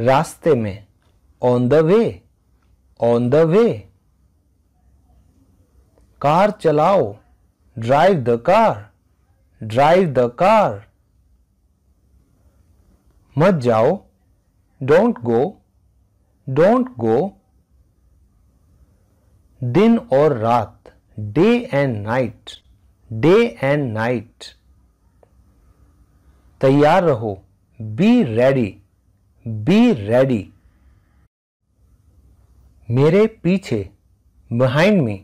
रास्ते में on the way on the way car चलाओ drive the car drive the car मत जाओ डोंट गो डोंट गो दिन और रात day and night day and night तैयार रहो बी रेडी बी रेडी मेरे पीछे बिहाइंड मी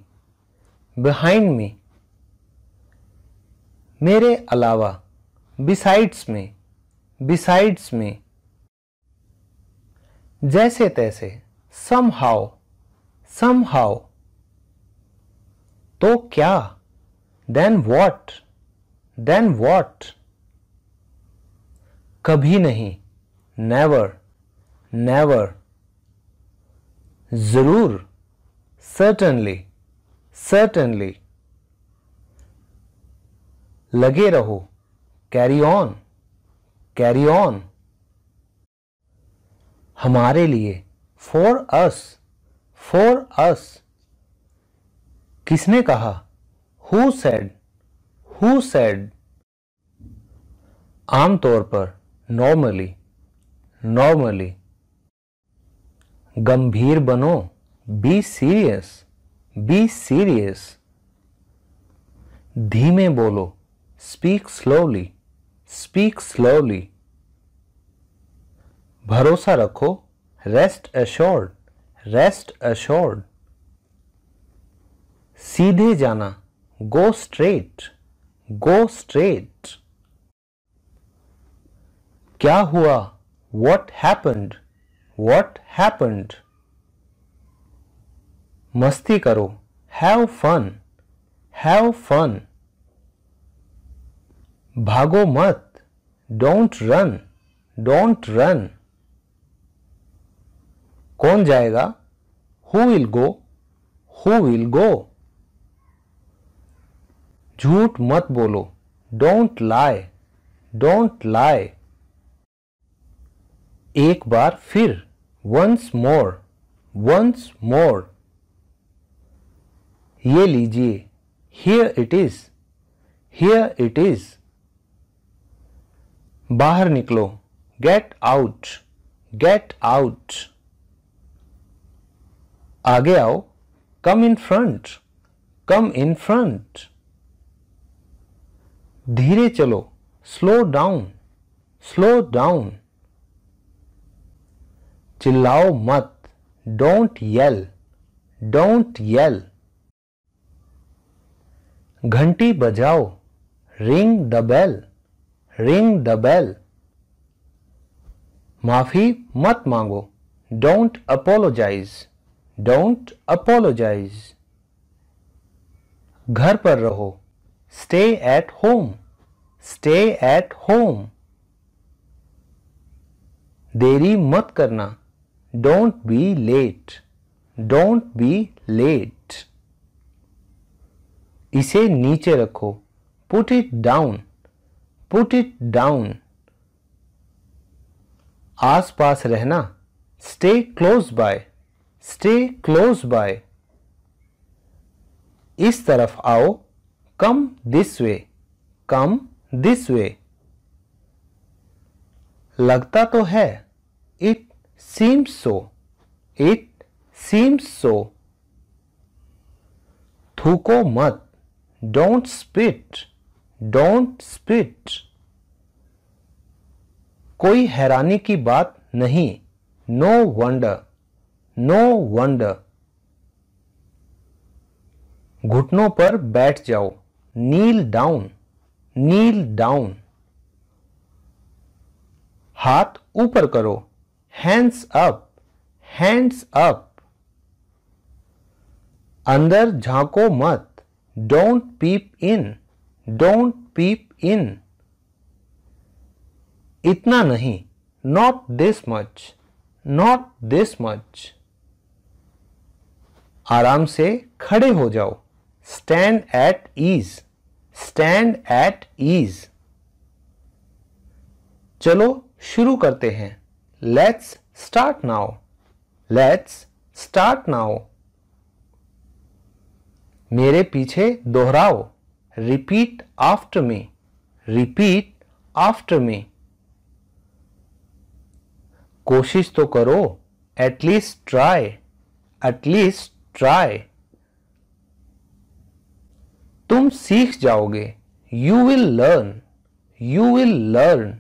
बिहाइंड मी मेरे अलावा बिसाइड्स में बिसाइड्स में जैसे तैसे सम हाउ सम हाउ तो क्या देन वॉट देन वॉट कभी नहीं नेवर नेवर ज़रूर सर्टनली सर्टनली लगे रहो कैरी ऑन कैरी ऑन हमारे लिए फॉर अस फॉर अस किसने कहा हु सेड हु सेड आमतौर पर नॉर्मली नॉर्मली गंभीर बनो बी सीरियस बी सीरियस धीमे बोलो स्पीक स्लोली स्पीक स्लोली भरोसा रखो रेस्ट एश्योर्ड रेस्ट एश्योर्ड सीधे जाना गो स्ट्रेट गो स्ट्रेट क्या हुआ What happened? What happened? मस्ती करो हैव फन हैव फन भागो मत डोंट रन डोंट रन कौन जाएगा who will go who will go झूठ मत बोलो डोंट लाई डोंट लाई एक बार फिर वंस मोर वंस मोर ये लीजिए here it is here it is बाहर निकलो गेट आउट गेट आउट आगे आओ कम in front come in front धीरे चलो स्लो डाउन स्लो डाउन चिल्लाओ मत डोंट यल डोंट यल घंटी बजाओ ring the bell ring the bell माफी मत मांगो डोंट अपोलोजाइज डोंट अपोलोजाइज घर पर रहो stay at home stay at home देरी मत करना Don't be late. Don't be late. इसे नीचे रखो Put it down. Put it down. आसपास रहना Stay close by. Stay close by. इस तरफ आओ Come this way. Come this way. लगता तो है It seems so. It seems so. थूको मत डोंट स्पिट डोंट स्पिट कोई हैरानी की बात नहीं नो वंडर नो वंडर घुटनों पर बैठ जाओ नील डाउन नील डाउन हाथ ऊपर करो हैंड्स अप हैंड्स अप अंदर झांको मत don't pep in don't pep in इतना नहीं not this much not this much आराम से खड़े हो जाओ stand at ease stand at ease चलो शुरू करते हैं Let's start now. Let's start now. मेरे पीछे दोहराओ repeat after me repeat after me कोशिश तो करो एटलीस्ट ट्राई एटलीस्ट ट्राई तुम सीख जाओगे you will learn you will learn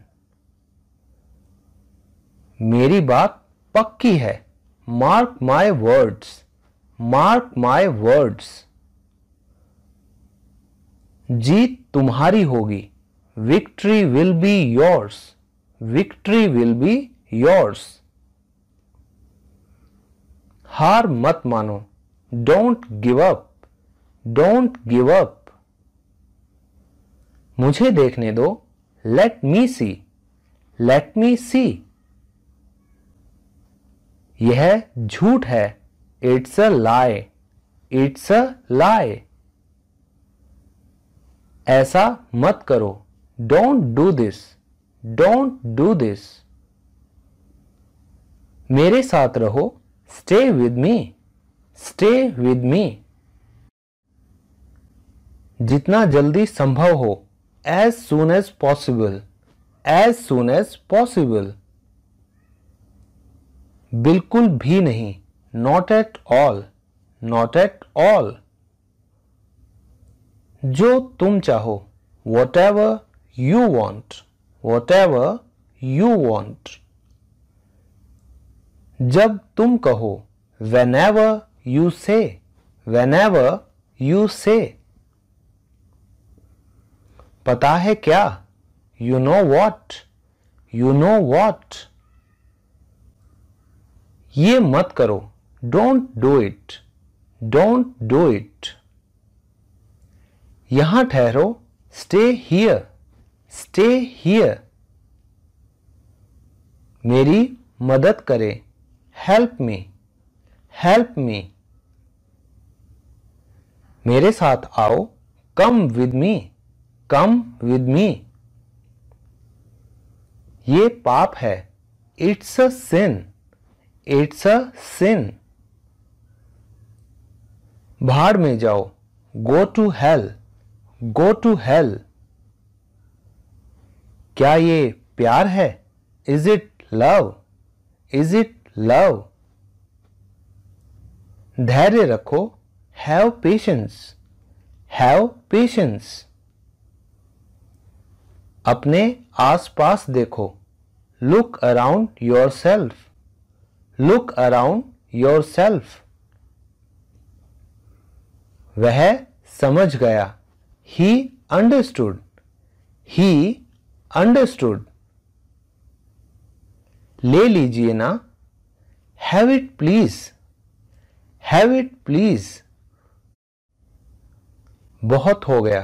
मेरी बात पक्की है mark my words mark my words जीत तुम्हारी होगी victory will be yours victory will be yours हार मत मानो don't give up don't give up मुझे देखने दो लेट मी सी लेट मी सी यह झूठ है इट्स अ लाए इट्स अ लाए ऐसा मत करो don't do this don't do this मेरे साथ रहो stay with me stay with me जितना जल्दी संभव हो as soon as possible as soon as possible बिल्कुल भी नहीं not at all not at all जो तुम चाहो whatever you want whatever you want जब तुम कहो whenever you say whenever you say पता है क्या you know what you know what ये मत करो don't do it don't do it यहां ठहरो स्टे हियर स्टे हियर मेरी मदद करे हेल्प मी हेल्प मी मेरे साथ आओ come with me come with me ये पाप है it's a sin it's a सिन भाड़ में जाओ go to hell go to hell क्या ये प्यार है is it love is it love धैर्य रखो हैव पेशेंस हैव पेशेंस अपने आसपास देखो look around yourself look around yourself वह समझ गया ही अंडरस्टूड ही अंडरस्टूड ले लीजिए ना have it please have it please बहुत हो गया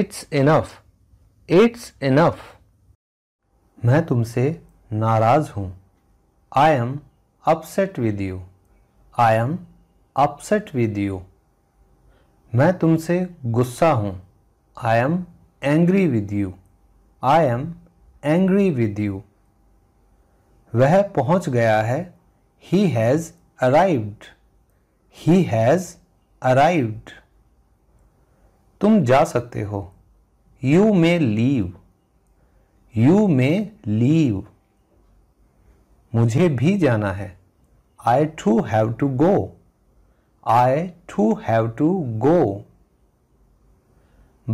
इट्स इनफ इट्स इनफ मैं तुमसे नाराज हूं I am upset with you I am upset with you मैं तुमसे गुस्सा हूँ I am angry with you I am angry with you वह पहुँच गया है he has arrived he has arrived तुम जा सकते हो you may leave you may leave मुझे भी जाना है I too have to go I too have to go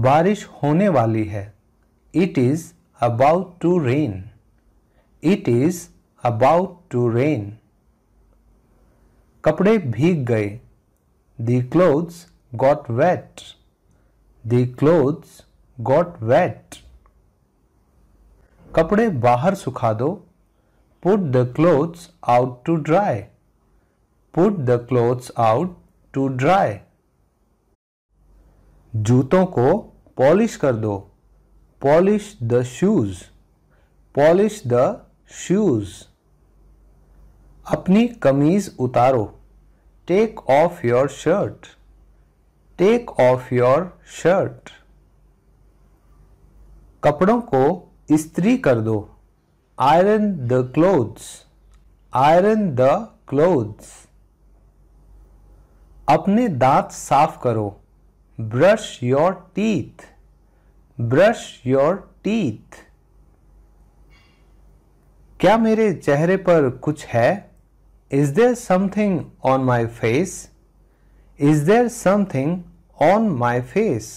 बारिश होने वाली है it is about to rain it is about to rain कपड़े भीग गए the clothes got wet the clothes got wet कपड़े बाहर सुखा दो Put the clothes out to dry. Put the clothes out to dry. जूतों को पॉलिश कर दो polish the shoes polish the shoes अपनी कमीज उतारो take off your shirt take off your shirt कपड़ों को इस्त्री कर दो iron the clothes, iron the clothes. अपने दांत साफ करो brush your teeth brush your teeth क्या मेरे चेहरे पर कुछ है is there something on my face is there something on my face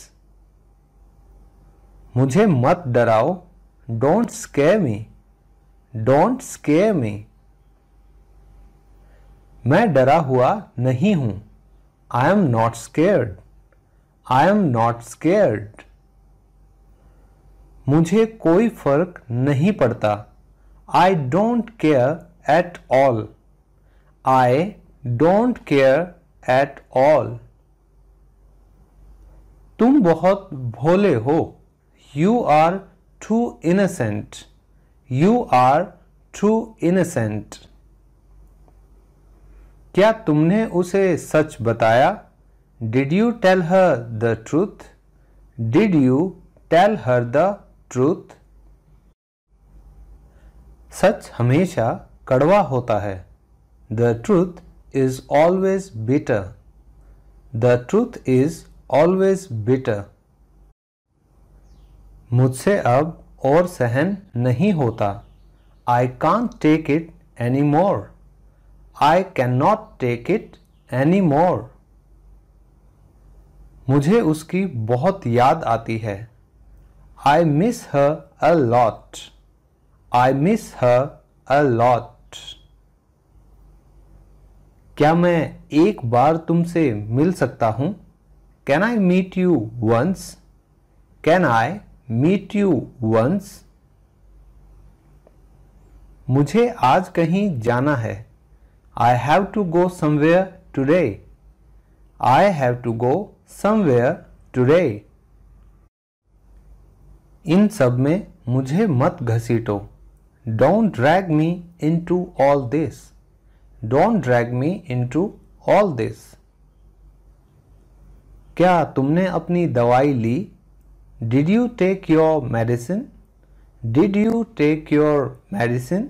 मुझे मत डराओ don't scare me don't scare me मैं डरा हुआ नहीं हूं I am not scared I am not scared मुझे कोई फर्क नहीं पड़ता I don't care at all I don't care at all तुम बहुत भोले हो you are too innocent you are true innocent क्या तुमने उसे सच बताया did you tell her the truth did you tell her the truth सच हमेशा कड़वा होता है the truth is always bitter the truth is always bitter मुझसे अब और सहन नहीं होता I can't take it any more I can not take it any more मुझे उसकी बहुत याद आती है I miss her a lot I miss her a lot क्या मैं एक बार तुमसे मिल सकता हूं can I meet you once can I meet you once मुझे आज कहीं जाना है I have to go somewhere today I have to go somewhere today इन सब में मुझे मत घसीटो don't drag me into all this don't drag me into all this क्या तुमने अपनी दवाई ली Did you take your medicine? Did you take your medicine?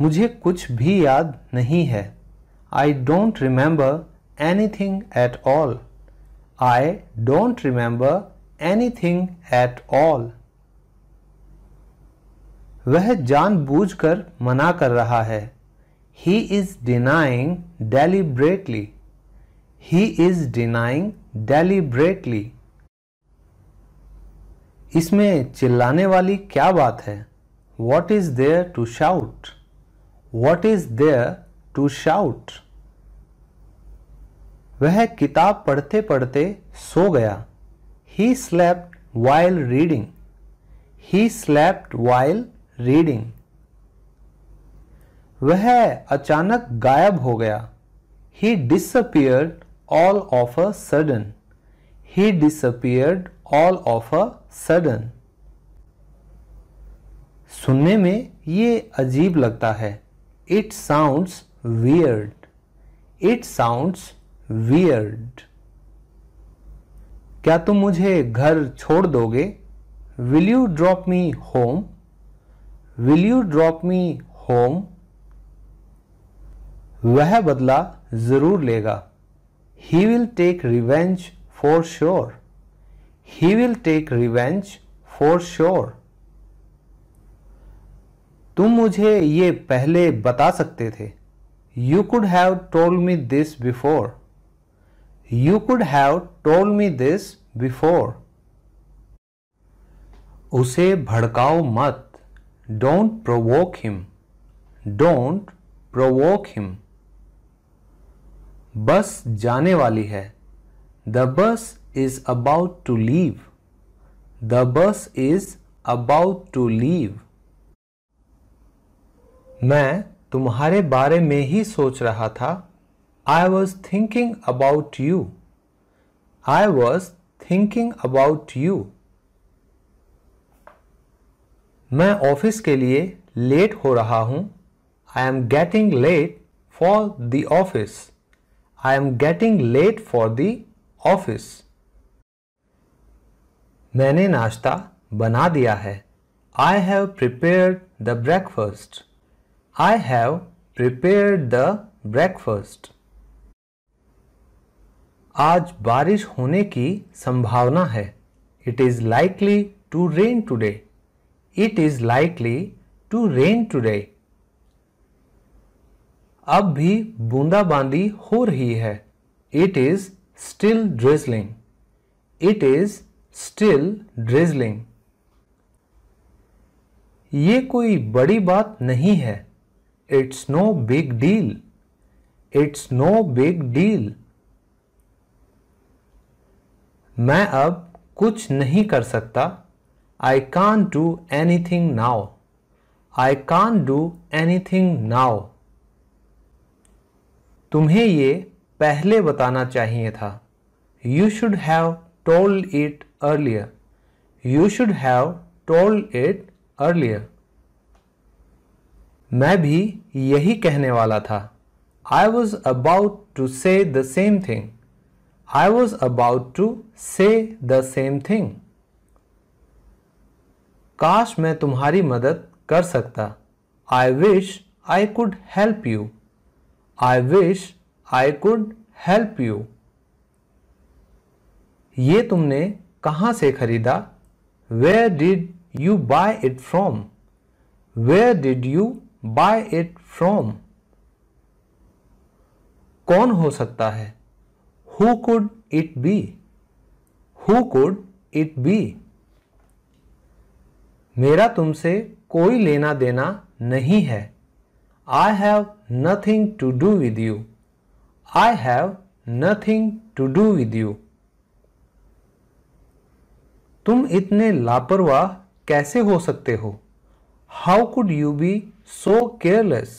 मुझे कुछ भी याद नहीं है I don't remember anything at all I don't remember anything at all वह जानबूझकर मना कर रहा है he is denying deliberately he is denying deliberately इसमें चिल्लाने वाली क्या बात है what is there to shout what is there to shout वह किताब पढ़ते पढ़ते सो गया he slapped while reading he slapped while reading वह अचानक गायब हो गया he disappeared all of a sudden he disappeared all of a sudden सुनने में ये अजीब लगता है it sounds weird it sounds weird क्या तुम मुझे घर छोड़ दोगे will you drop me home will you drop me home वह बदला जरूर लेगा he will take revenge for sure He will take revenge for sure. तुम मुझे ये पहले बता सकते थे you could have told me this before you could have told me this before उसे भड़काओ मत don't provoke him don't provoke him bus जाने वाली है the bus is about to leave. The bus is about to leave. मैं तुम्हारे बारे में ही सोच रहा था I was thinking about you I was thinking about you मैं ऑफिस के लिए लेट हो रहा हूं I am getting late for the office I am getting late for the office मैंने नाश्ता बना दिया है I have prepare the breakfast I have prepare the breakfast आज बारिश होने की संभावना है it is likely to rain today it is likely to rain today अब भी बूंदाबांदी हो रही है it is still drizzling it is still drizzling ये कोई बड़ी बात नहीं है it's no big deal it's no big deal मैं अब कुछ नहीं कर सकता I can't do anything now I can't do anything now तुम्हें ये पहले बताना चाहिए था you should have told it earlier. You should have told it earlier. मैं भी यही कहने वाला था I was about to say the same thing I was about to say the same thing काश मैं तुम्हारी मदद कर सकता I wish I could help you I wish I could help you ये तुमने कहाँ से खरीदा where did you buy it from where did you buy it from कौन हो सकता है who could it be who could it be मेरा तुमसे कोई लेना देना नहीं है I have nothing to do with you I have nothing to do with you तुम इतने लापरवाह कैसे हो सकते हो how could you be so careless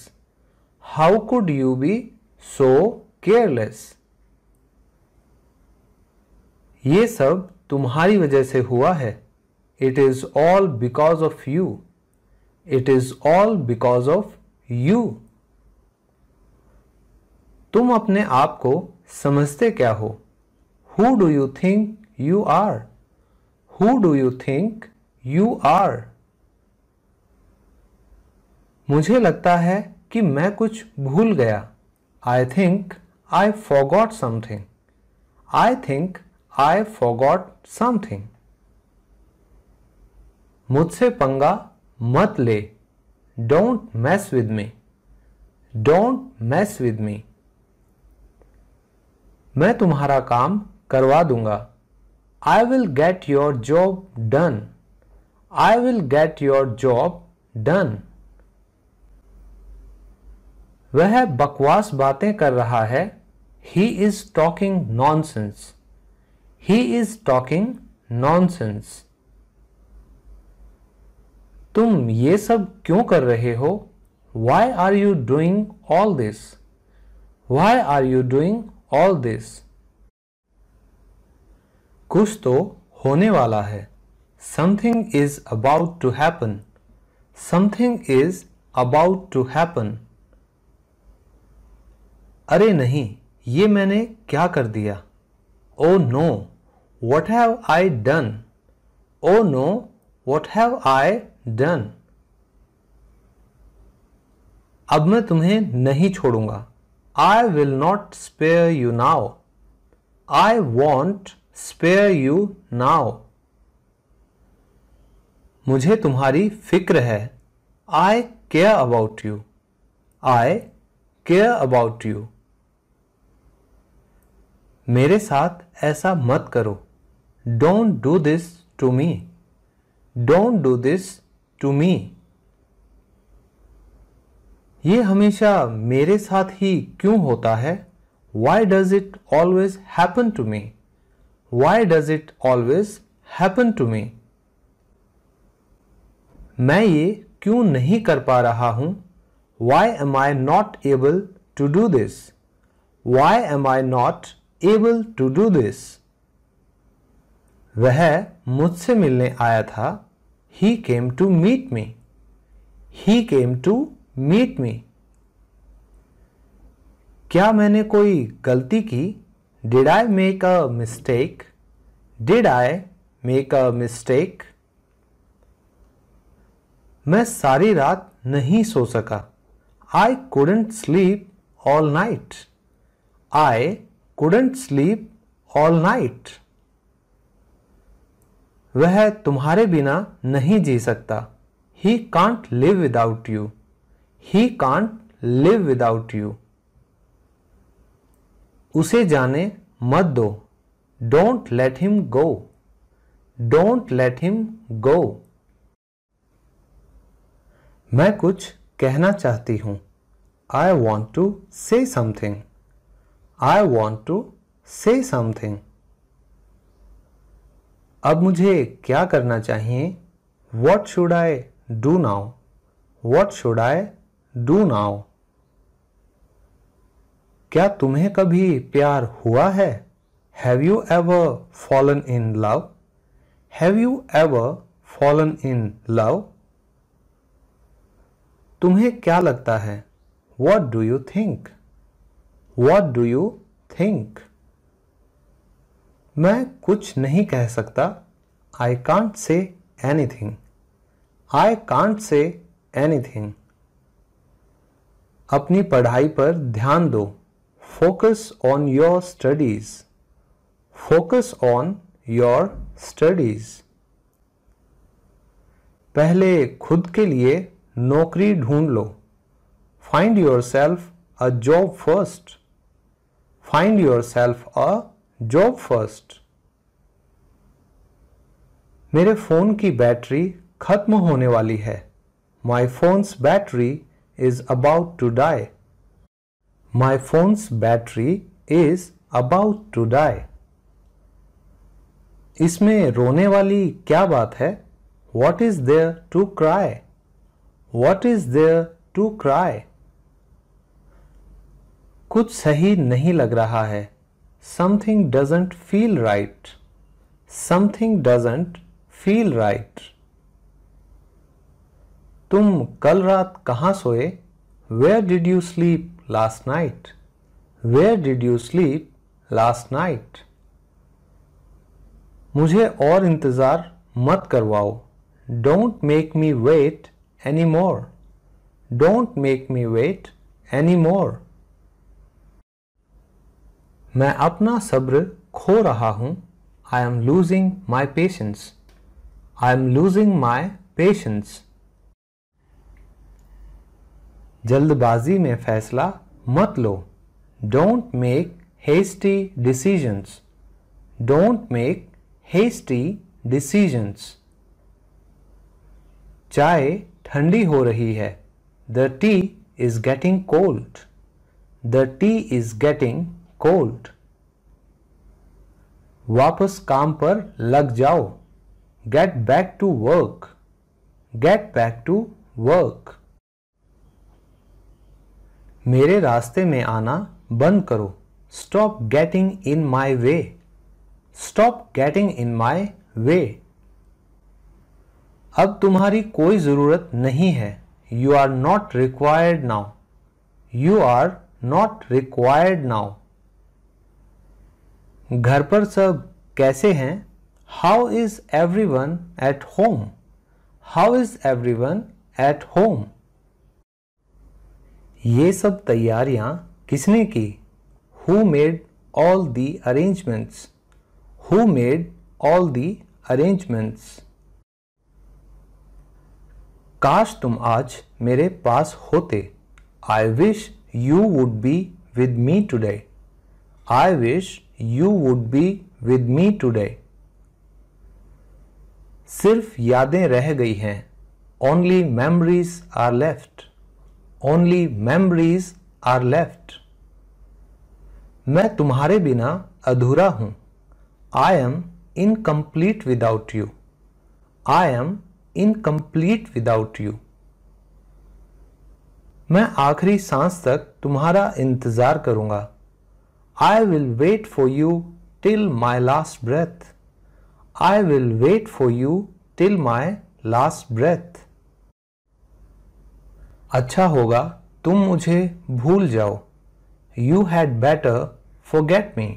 how could you be so careless ये सब तुम्हारी वजह से हुआ है it is all because of you it is all because of you तुम अपने आप को समझते क्या हो who do you think you are who do you think you are मुझे लगता है कि मैं कुछ भूल गया I think I forgot something. I think I forgot something मुझसे पंगा मत ले don't mess with me don't mess with me मैं तुम्हारा काम करवा दूंगा I will get your job done. I will get your job done. वह बकवास बातें कर रहा है he is talking nonsense. He is talking nonsense. तुम ये सब क्यों कर रहे हो why are you doing all this why are you doing all this कुछ तो होने वाला है something is about to happen something is about to happen अरे नहीं ये मैंने क्या कर दिया oh no what have I done oh no what have I done अब मैं तुम्हें नहीं छोड़ूंगा आई will not spare you now I won't spare you now मुझे तुम्हारी फिक्र है I care about you I care about you मेरे साथ ऐसा मत करो don't do this to me don't do this to me ये हमेशा मेरे साथ ही क्यों होता है why does it always happen to me why does it always happen to me मैं ये क्यों नहीं कर पा रहा हूं why am I not able to do this why am I not able to do this वह मुझसे मिलने आया था he came to meet me he came to meet me क्या मैंने कोई गलती की did I make a mistake did I make a mistake मैं सारी रात नहीं सो सका I couldn't sleep all night I couldn't sleep all night वह तुम्हारे बिना नहीं जी सकता he can't live without you he can't live without you उसे जाने मत दो don't let him go don't let him go मैं कुछ कहना चाहती हूं I want to say something I want to say something अब मुझे क्या करना चाहिए what should I do now what should I do now क्या तुम्हें कभी प्यार हुआ है have you ever fallen in love have you ever fallen in love तुम्हें क्या लगता है what do you think what do you think मैं कुछ नहीं कह सकता I can't say anything I can't say anything अपनी पढ़ाई पर ध्यान दो focus on your studies. Focus on your studies. पहले खुद के लिए नौकरी ढूंढ लो find yourself a job first find yourself a job first मेरे फ़ोन की बैटरी ख़त्म होने वाली है my phone's battery is about to die My phone's battery is about to die. इसमें रोने वाली क्या बात है What is there to cry? What is there to cry? कुछ सही नहीं लग रहा है something doesn't feel right something doesn't feel right तुम कल रात कहाँ सोए where did you sleep last night? Where did you sleep last night? मुझे और इंतज़ार मत करवाओ don't make me wait any more don't make me wait any more मैं अपना सब्र खो रहा हूं I am losing my patience I am losing my patience जल्दबाजी में फैसला मत लो don't make hasty decisions don't make hasty decisions चाय ठंडी हो रही है the tea is getting cold the tea is getting cold वापस काम पर लग जाओ get back to work gate back to work मेरे रास्ते में आना बंद करो stop getting in my way stop getting in my way अब तुम्हारी कोई ज़रूरत नहीं है you are not required now you are not required now घर पर सब कैसे हैं how is everyone at home how is everyone at home ये सब तैयारियां किसने की who made all the arrangements who made all the arrangements काश तुम आज मेरे पास होते I wish you would be with me today I wish you would be with me today सिर्फ यादें रह गई हैं only memories are left only memories are left मैं तुम्हारे बिना अधूरा हूं I am incomplete without you I am incomplete without you मैं आखिरी सांस तक तुम्हारा इंतज़ार करूंगा I will wait for you till my last breath I will wait for you till my last breath अच्छा होगा तुम मुझे भूल जाओ you had better forget me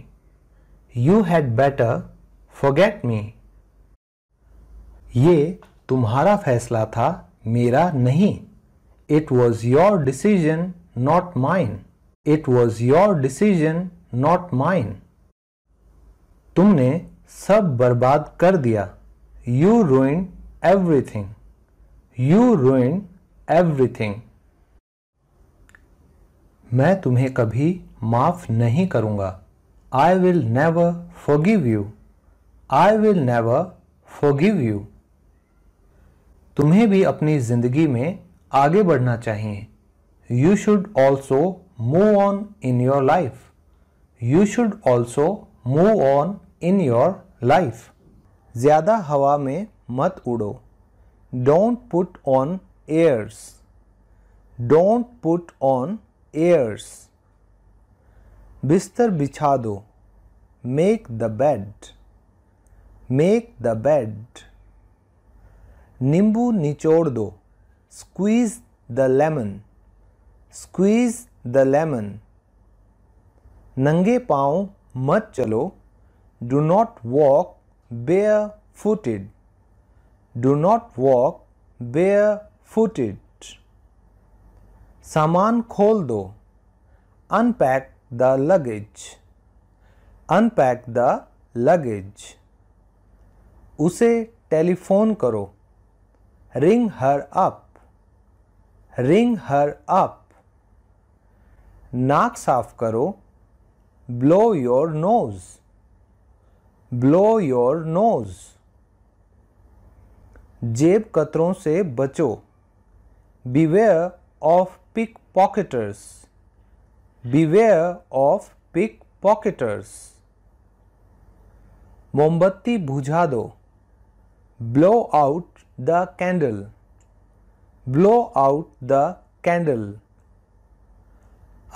you had better forget me ये तुम्हारा फैसला था मेरा नहीं it was your decision not mine it was your decision not mine तुमने सब बर्बाद कर दिया you ruined everything you ruined everything मैं तुम्हें कभी माफ नहीं करूँगा I will never forgive you I will never forgive you तुम्हें भी अपनी ज़िंदगी में आगे बढ़ना चाहिए you should also move on in your life you should also move on in your life ज़्यादा हवा में मत उड़ो don't put on airs. Don't put on airs. बिस्तर बिछा दो make the bed make the bed नींबू निचोड़ दो squeeze the lemon squeeze the lemon नंगे पाँव मत चलो do not walk barefooted do not walk bare it सामान खोल दो unpack the luggage unpack the luggage उसे टेलीफोन करो ring her up ring her up नाक साफ करो blow your nose blow your nose जेब कतरों से बचो beware of pickpocketers beware of pickpocketers मोमबत्ती बुझा दो blow out the candle blow out the candle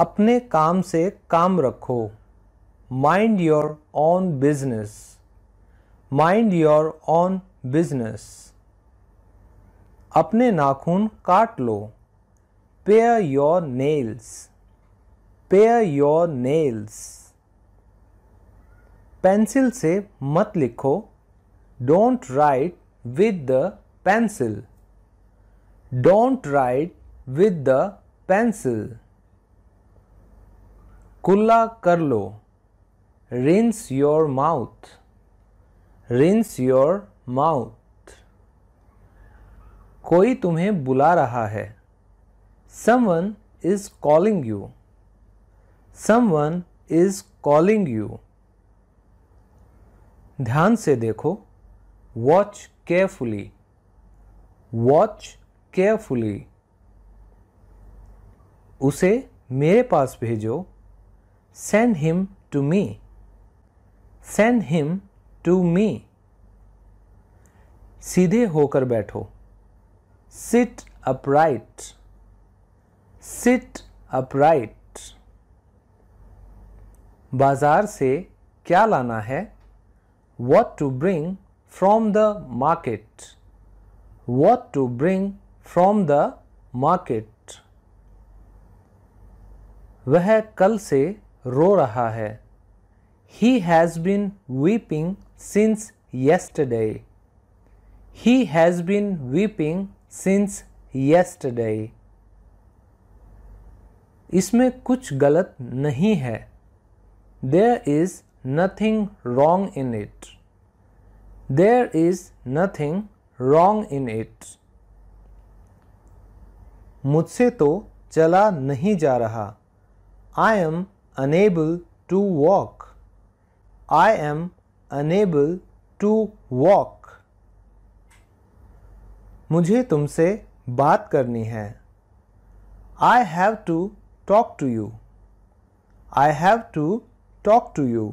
अपने काम से काम रखो mind your own business mind your own business अपने नाखून काट लो pare your nails pare your nails pencil से मत लिखो don't write with the pencil don't write with the pencil कुल्ला कर लो rinse your mouth rinse your mouth कोई तुम्हें बुला रहा है someone is calling you someone is calling you ध्यान से देखो वॉच केयरफुली वॉच केयरफुली उसे मेरे पास भेजो send him to me send him to me सीधे होकर बैठो sit upright sit upright bazaar se kya lana hai what to bring from the market what to bring from the market वह कल से रो रहा है he has been weeping since yesterday he has been weeping since yesterday इसमें कुछ गलत नहीं है there is nothing wrong in it there is nothing wrong in it मुझसे तो चला नहीं जा रहा I am unable to walk I am unable to walk मुझे तुमसे बात करनी है I have to talk to you I have to talk to you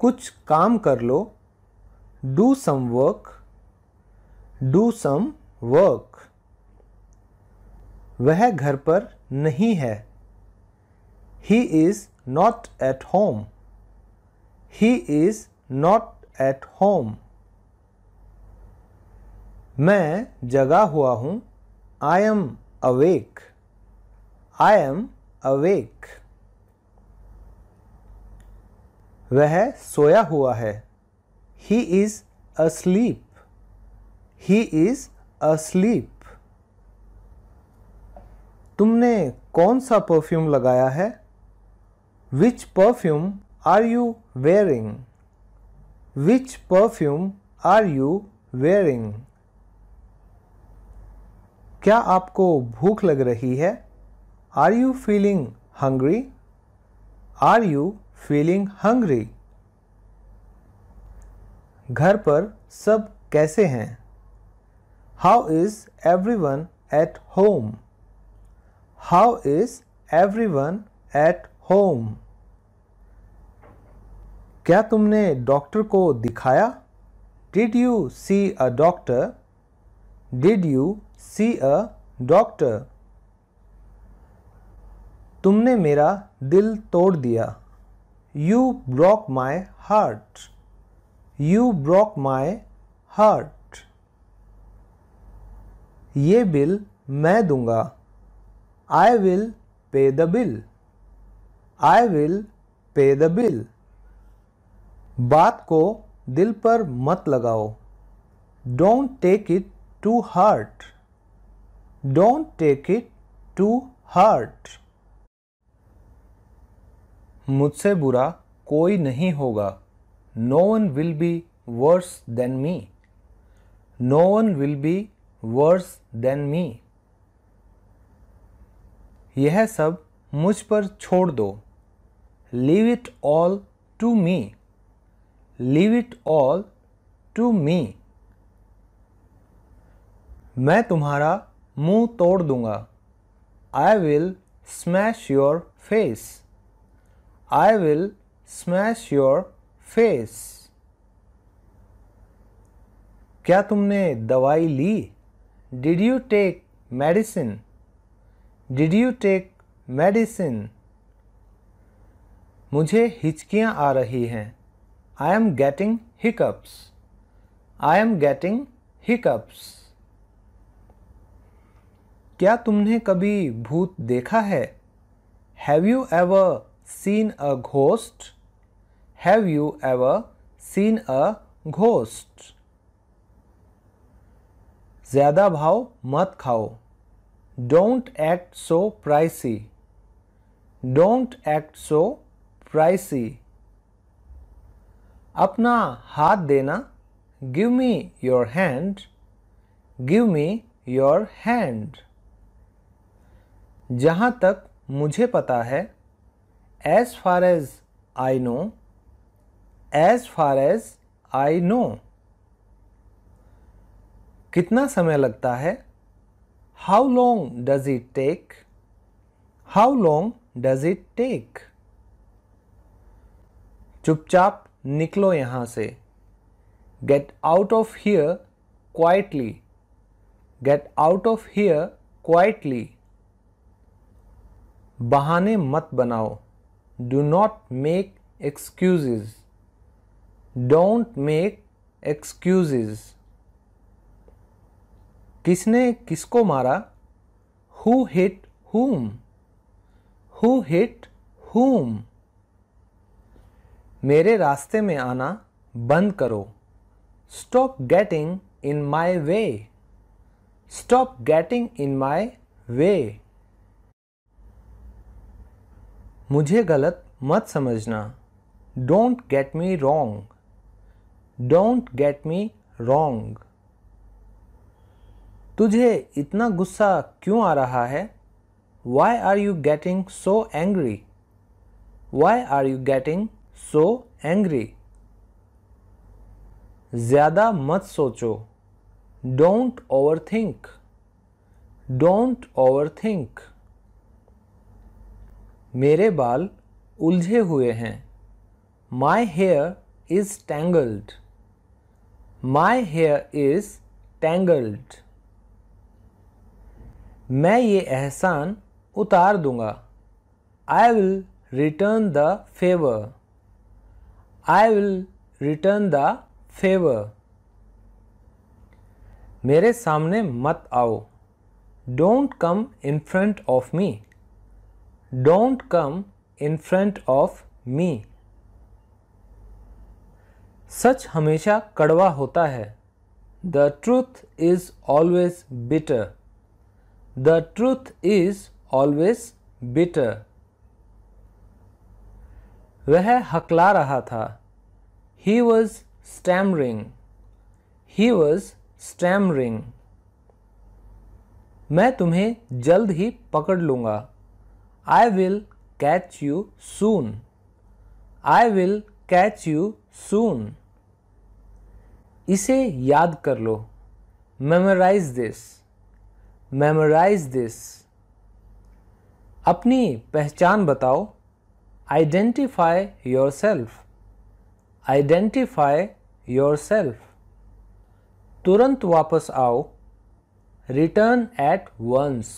कुछ काम कर लो do some work do some work वह घर पर नहीं है he is not at home he is not at home मैं जगा हुआ हूँ I am awake I am awake वह सोया हुआ है he is asleep he is asleep तुमने कौन सा परफ्यूम लगाया है which perfume are you wearing which perfume are you wearing क्या आपको भूख लग रही है are you feeling hungry are you feeling hungry घर पर सब कैसे हैं how is everyone at home how is everyone at home क्या तुमने डॉक्टर को दिखाया did you see a doctor did you see a doctor तुमने मेरा दिल तोड़ दिया you broke my heart you broke my heart ये बिल मैं दूंगा I will pay the bill I will pay the bill बात को दिल पर मत लगाओ don't take it to heart. Don't take it to heart. मुझसे बुरा कोई नहीं होगा No one will be worse than me. No one will be worse than me. यह सब मुझ पर छोड़ दो Leave it all to me. Leave it all to me. मैं तुम्हारा मुंह तोड़ दूंगा I will smash your face I will smash your face क्या तुमने दवाई ली did you take medicine did you take medicine मुझे हिचकियाँ आ रही हैं I am getting hiccups I am getting hiccups क्या तुमने कभी भूत देखा है have you ever seen a ghost have you ever seen a ghost ज़्यादा भाव मत खाओ don't act so pricey don't act so pricey अपना हाथ देना give me your hand give me your hand जहाँ तक मुझे पता है as far as I know as far as I know कितना समय लगता है how long does it take how long does it take चुपचाप निकलो यहाँ से get out of here quietly get out of here quietly बहाने मत बनाओ do not make excuses don't make excuses किसने किसको मारा who hit whom who hit whom मेरे रास्ते में आना बंद करो stop getting in my way stop getting in my way मुझे गलत मत समझना don't get me wrong don't get me wrong तुझे इतना गुस्सा क्यों आ रहा है why are you getting so angry why are you getting so angry ज़्यादा मत सोचो don't over think don't over think मेरे बाल उलझे हुए हैं my hair is tangled my hair is tangled मैं ये एहसान उतार दूंगा I will return the favour I will return the favour मेरे सामने मत आओ don't come in front of me don't come in front of me सच हमेशा कड़वा होता है the truth is always bitter the truth is always bitter वह हकला रहा था he was stammering he was stammering मैं तुम्हें जल्द ही पकड़ लूँगा I will catch you soon I will catch you soon इसे याद कर लो मेमोराइज दिस मेमोराइज दिस अपनी पहचान बताओ identify yourself identify yourself तुरंत वापस आओ return at once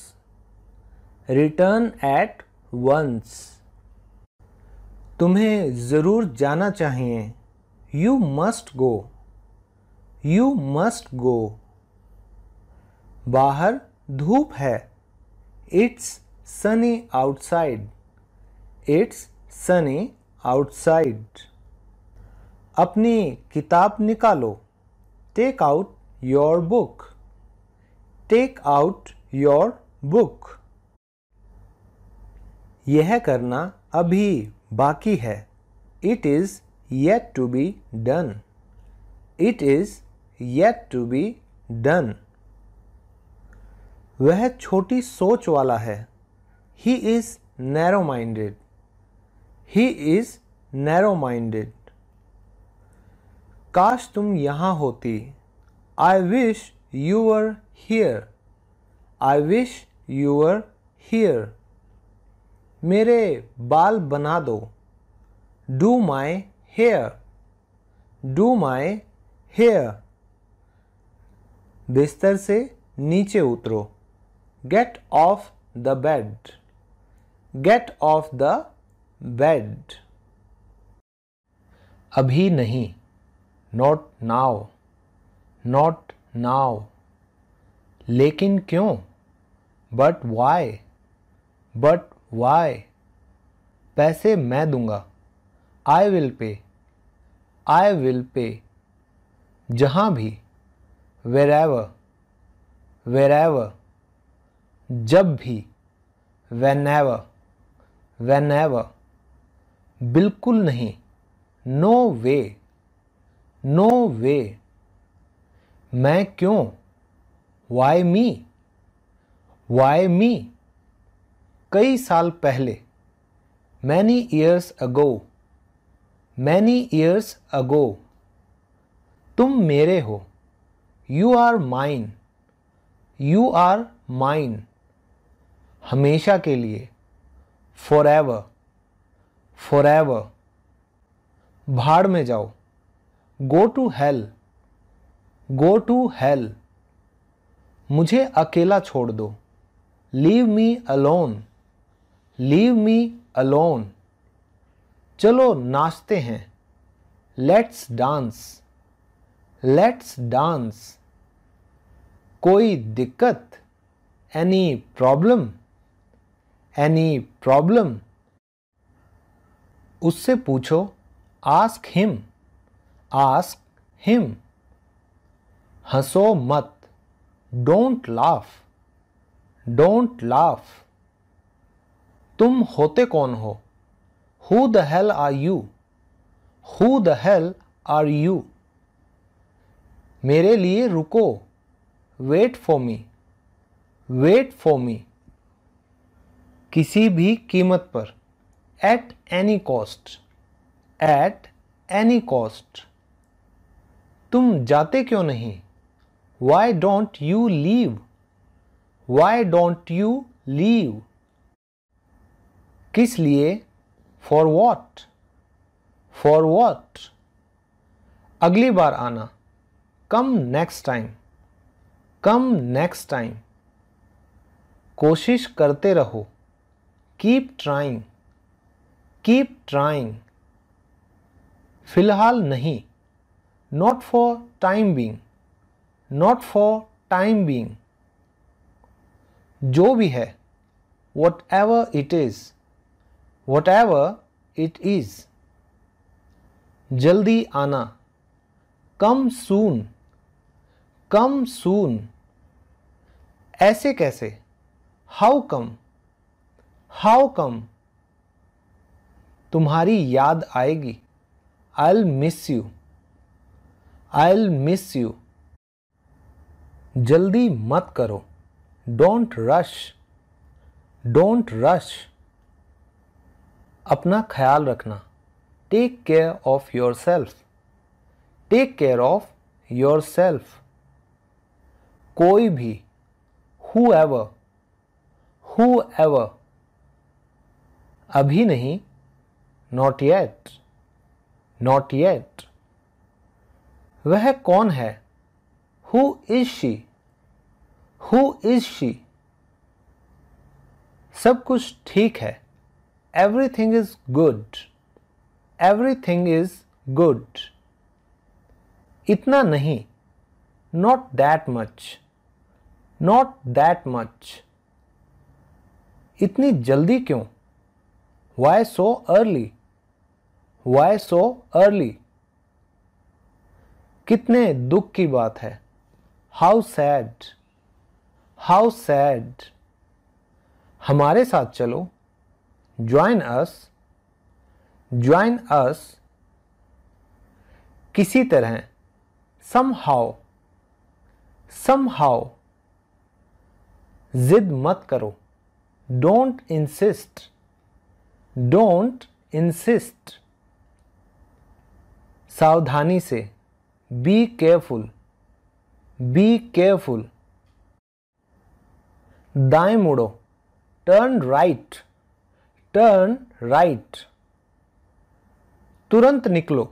return at once तुम्हें ज़रूर जाना चाहिए you must go you must go बाहर धूप है it's sunny outside it's sunny outside अपनी किताब निकालो take out your book take out your book यह करना अभी बाकी है it is yet to be done it is yet to be done वह छोटी सोच वाला है he is narrow minded he is narrow minded काश तुम यहाँ होती I wish you are here I wish you are here मेरे बाल बना दो do my hair do my hair बिस्तर से नीचे उतरो get off the bed get off the bed अभी नहीं नॉट नाव नॉट नाव लेकिन क्यों बट वाई बट वाई पैसे मैं दूंगा आई विल पे आई विल पे जहाँ भी वेर एवर वेर एवर जब भी वैन एवर वैन एवर बिल्कुल नहीं नो वे नो वे मैं क्यों वाई मी वाई मी कई साल पहले many years ago many years ago तुम मेरे हो you are mine you are mine हमेशा के लिए फॉर एवर फॉर एवर भाड़ में जाओ go to hell go to hell मुझे अकेला छोड़ दो leave me alone leave me alone चलो नाचते हैं लेट्स डांस लेट्स डांस कोई दिक्कत एनी प्रॉब्लम एनी प्रॉब्लम उससे पूछो आस्क हिम आस्क हिम हंसो मत डोंट लाफ डोंट लाफ तुम होते कौन हो who the hell are you who the hell are you मेरे लिए रुको wait for me wait for me किसी भी कीमत पर at any cost at any cost तुम जाते क्यों नहीं why don't you leave why don't you leave किस लिए फॉर वॉट फॉर वॉट अगली बार आना come next time come next time कोशिश करते रहो कीप ट्राइंग कीप ट्राइंग फिलहाल नहीं not for time being not for time being जो भी है whatever it is whatever it is जल्दी आना कम सून कम सून ऐसे कैसे हाउ कम हाउ कम तुम्हारी याद आएगी I miss you I miss you जल्दी मत करो डोंट रश डोंट रश अपना ख्याल रखना take care of yourself take care of yourself कोई भी हु एवर हु एवर अभी नहीं नॉट येट नॉट येट वह कौन है who is she who is she सब कुछ ठीक है everything is good everything is good itna nahi not that much not that much itni jaldi क्यों why so early why so early कितने दुख की बात है हाउ सैड हाउ सैड हमारे साथ चलो ज्वाइन अस ज्वाइन अस किसी तरह सम सम हाउ जिद मत करो डोंट इंसिस्ट डोंट इंसिस्ट सावधानी से बी केयरफुल बी केयरफुल दाएं मुड़ो टर्न राइट टर्न राइट तुरंत निकलो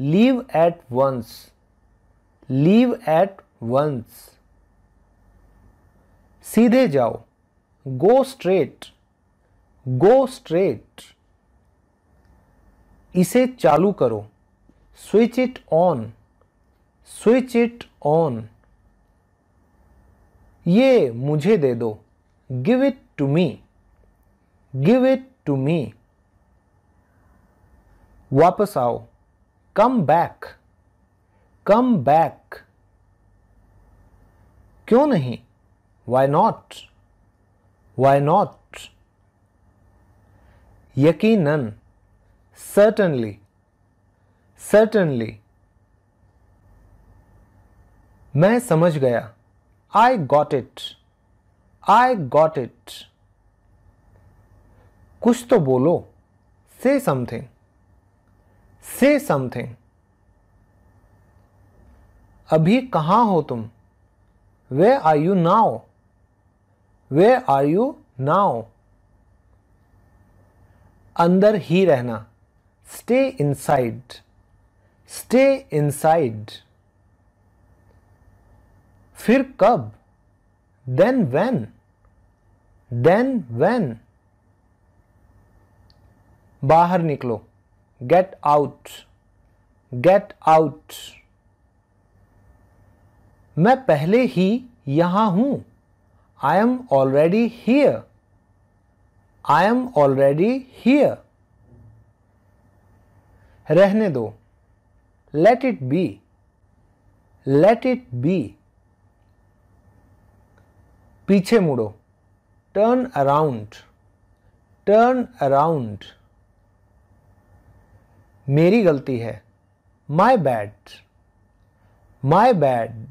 leave at once leave at once सीधे जाओ गो स्ट्रेट गो स्ट्रेट इसे चालू करो switch it on switch it on ये मुझे दे दो give it to me give it to me वापस आओ कम बैक कम बैक क्यों नहीं वाई नॉट वाई नॉट यकीनन सर्टनली सर्टनली मैं समझ गया I got it I got it कुछ तो बोलो से समथिंग से समथिंग अभी कहाँ हो तुम वे आर यू नाओ वे आर यू नाओ अंदर ही रहना स्टे इनसाइड स्टे इनसाइड फिर कब देन वेन देन वेन बाहर निकलो गेट आउट गेट आउट मैं पहले ही यहां हूं I am already here I am already here रहने दो let it be let it be पीछे मुड़ो टर्न अराउंड टर्न अराउंड मेरी गलती है माई बैड माई बैड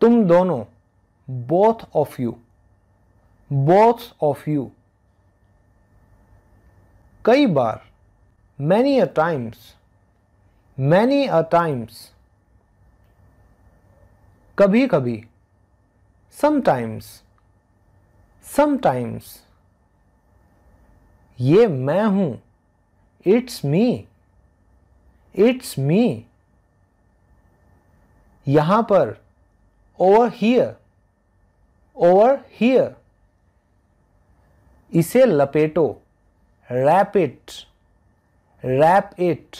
तुम दोनों both of you both of you कई बार many a times many a times कभी कभी समटाइम्स समटाइम्स ये मैं हूं इट्स मी इट्स मी यहां पर ओवर हियर ओवर हियर इसे लपेटो रैप इट रैप इट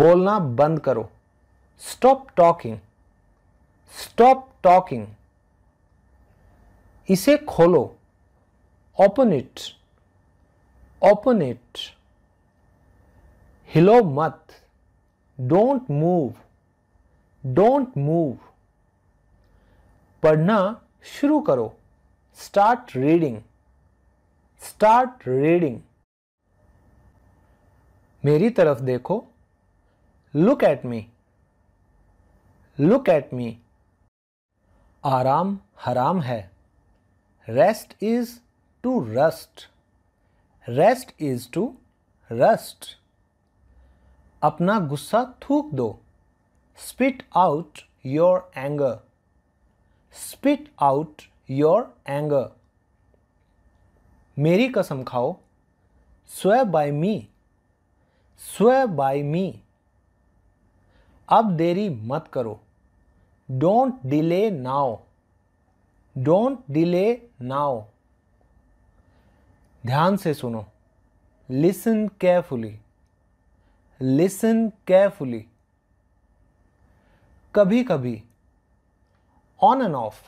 बोलना बंद करो स्टॉप टॉकिंग स्टॉप टॉकिंग इसे खोलो ओपन इट ओपन इट हिलो मत डोंट मूव डोंट मूव पढ़ना शुरू करो स्टार्ट रीडिंग स्टार्ट रीडिंग मेरी तरफ देखो look at me look at me आराम हराम है rest is to rust rest is to rust अपना गुस्सा थूक दो spit out your anger spit out your anger मेरी कसम खाओ स्वे बाय मी स्वे बाय मी अब देरी मत करो don't delay now don't delay now ध्यान से सुनो लिसन केयरफुली लिसन केयरफुली कभी कभी on and off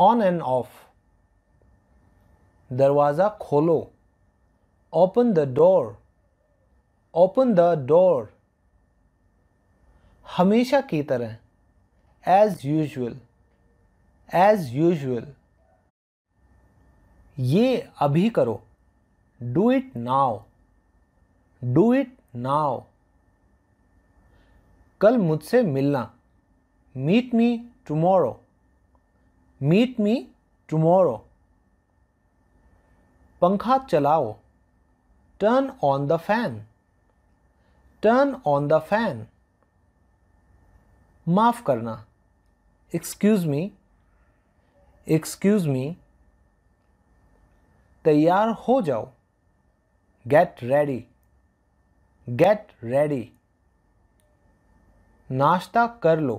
on and off दरवाज़ा खोलो open the door open the door हमेशा की तरह एज यूजल एज यूजल ये अभी करो do it now do it now कल मुझसे मिलना meet me tomorrow meet me tomorrow पंखा चलाओ turn on the fan turn on the fan माफ़ करना एक्सक्यूज़ मी एक्सक्यूज़ मी तैयार हो जाओ गेट रेडी गेट रेडी नाश्ता कर लो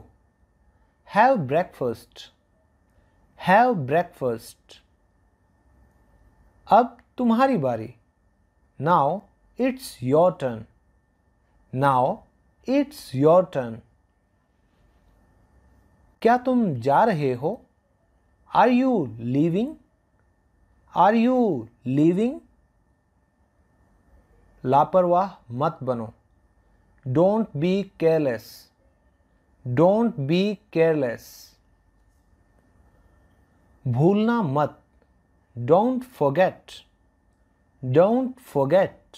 हैव ब्रेकफास्ट हैव ब्रेकफास्ट अब तुम्हारी बारी now it's your turn now it's your turn क्या तुम जा रहे हो are you leaving are you leaving लापरवाह मत बनो don't be careless don't be careless भूलना मत डोंट फॉरगेट डोंट फॉरगेट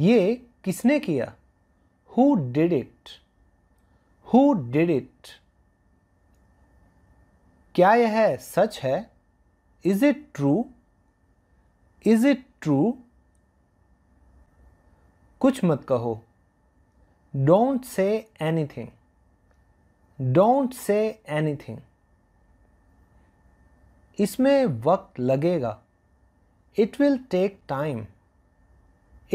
ये किसने किया who did it who did it क्या यह सच है is it true is it true कुछ मत कहो don't say anything don't say anything इसमें वक्त लगेगा it will take time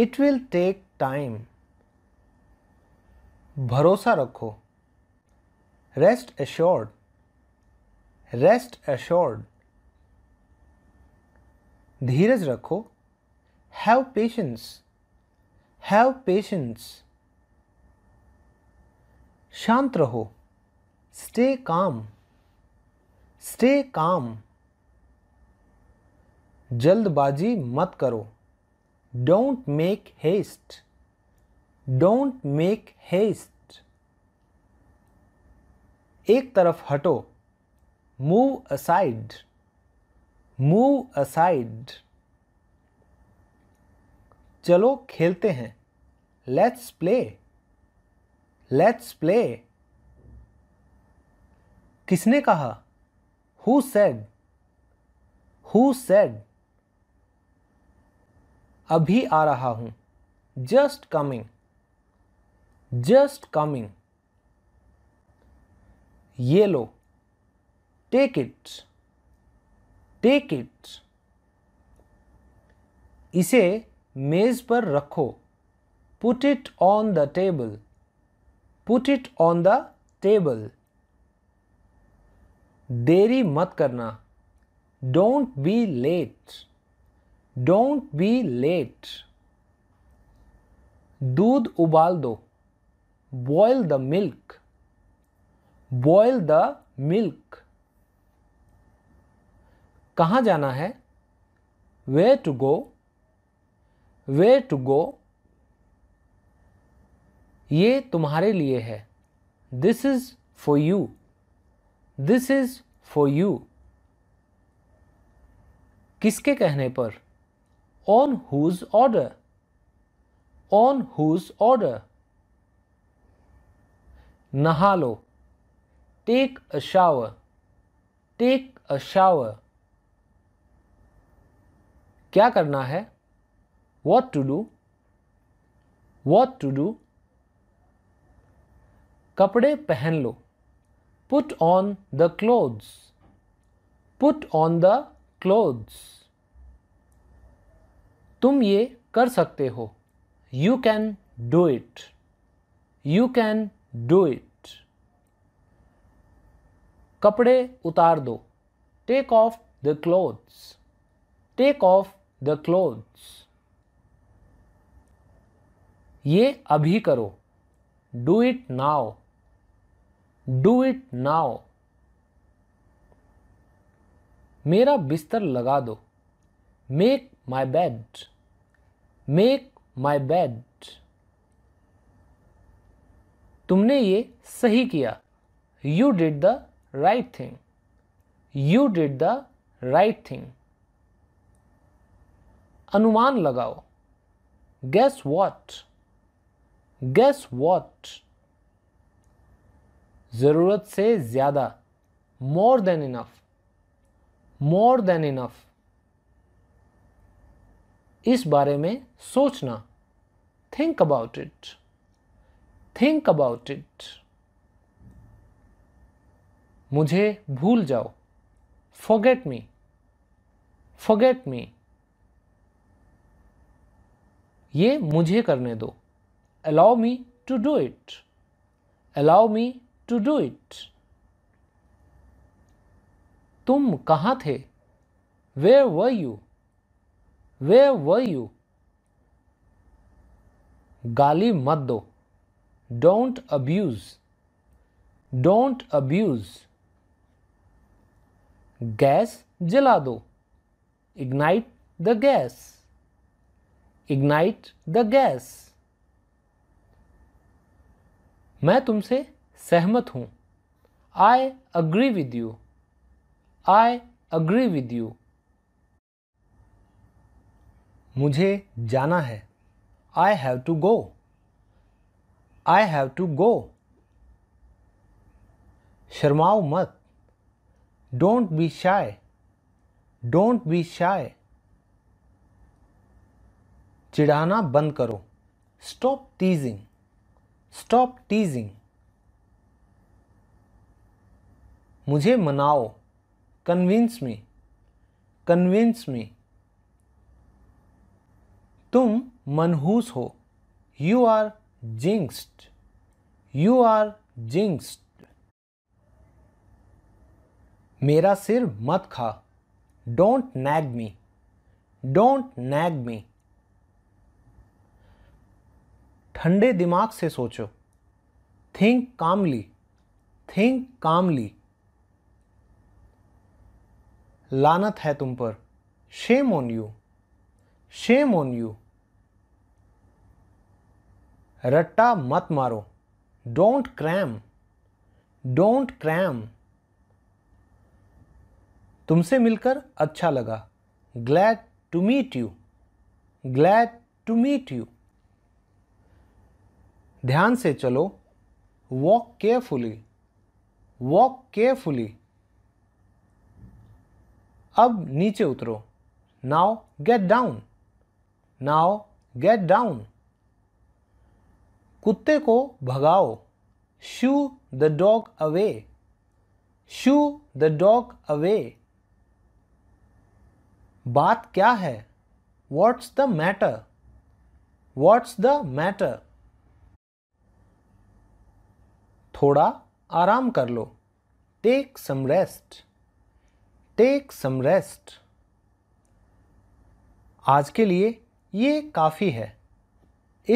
it will take time भरोसा रखो रेस्ट एश्योर्ड रेस्ट एश्योर्ड धीरज रखो हैव पेशेंस हैव पेशेंस शांत रहो स्टे काम स्टे काम जल्दबाजी मत करो don't make haste don't make haste एक तरफ हटो मूव असाइड मूव असाइड चलो खेलते हैं लेट्स प्ले लेट्स प्ले किसने कहा हु सेड हु सेड अभी आ रहा हूं जस्ट कमिंग जस्ट कमिंग ये लो टेक इट टेक इट इसे मेज़ पर रखो put it on the table put it on the table देरी मत करना don't be late don't be late दूध उबाल दो boil the milk boil the milk कहाँ जाना है way to go way to go ये तुम्हारे लिए है this is for you this is for you किसके कहने पर on whose order on whose order नहा लो take a shower take a shower क्या करना है what to do what to do कपड़े पहन लो put on the clothes put on the clothes तुम ये कर सकते हो you can do it you can do it कपड़े उतार दो take off the clothes take off the clothes ये अभी करो do it now do it now मेरा बिस्तर लगा दो make my bed make my bed तुमने ये सही किया you did the right thing you did the right thing अनुमान लगाओ गैस वॉट गैस वॉट ज़रूरत से ज़्यादा more than enough more than enough इस बारे में सोचना think about it think about it मुझे भूल जाओ फॉगेट मी फॉगेट मी ये मुझे करने दो allow me to do it allow me to do it तुम कहाँ थे वेयर व यू वेयर व यू गाली मत दो don't abuse don't abuse gas जला दो ignite the gas ignite the gas मैं तुमसे सहमत हूं I agree with you I agree with you मुझे जाना है I have to go I have to go शर्माओ मत don't be shy don't be shy चिढ़ाना बंद करो स्टॉप टीजिंग स्टॉप टीजिंग मुझे मनाओ कन्विंस मी कन्विंस मी तुम मनहूस हो you are jinxed you are jinxed मेरा सिर मत खा don't nag me don't nag me ठंडे दिमाग से सोचो थिंक कामली थिंक कामली लानत है तुम पर shame on you shame on you रट्टा मत मारो डोंट क्रैम डोंट क्रैम तुमसे मिलकर अच्छा लगा glad to meet you glad to meet you ध्यान से चलो वॉक केयरफुली वॉक केयरफुली अब नीचे उतरो now get down now get down कुत्ते को भगाओ shoo the dog away shoo the dog away बात क्या है what's the matter what's the matter थोड़ा आराम कर लो take some rest take some rest आज के लिए ये काफ़ी है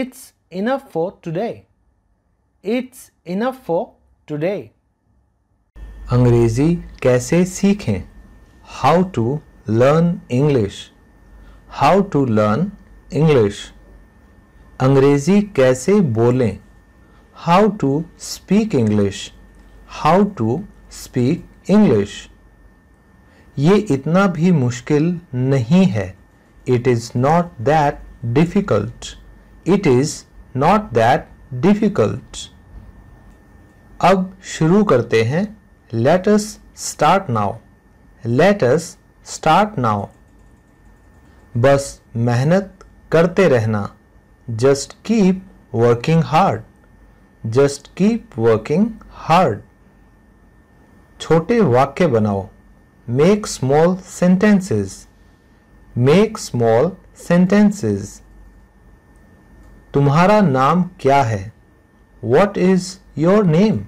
it's enough for today it's enough for today Angrezi कैसे सीखें how to learn English how to learn English Angrezi कैसे बोलें how to speak English how to speak English ये इतना भी मुश्किल नहीं है it is not that difficult it is not that difficult अब शुरू करते हैं let us start now let us start now बस मेहनत करते रहना just keep working hard just keep working hard छोटे वाक्य बनाओ make small sentences make small sentences तुम्हारा नाम क्या है what is your name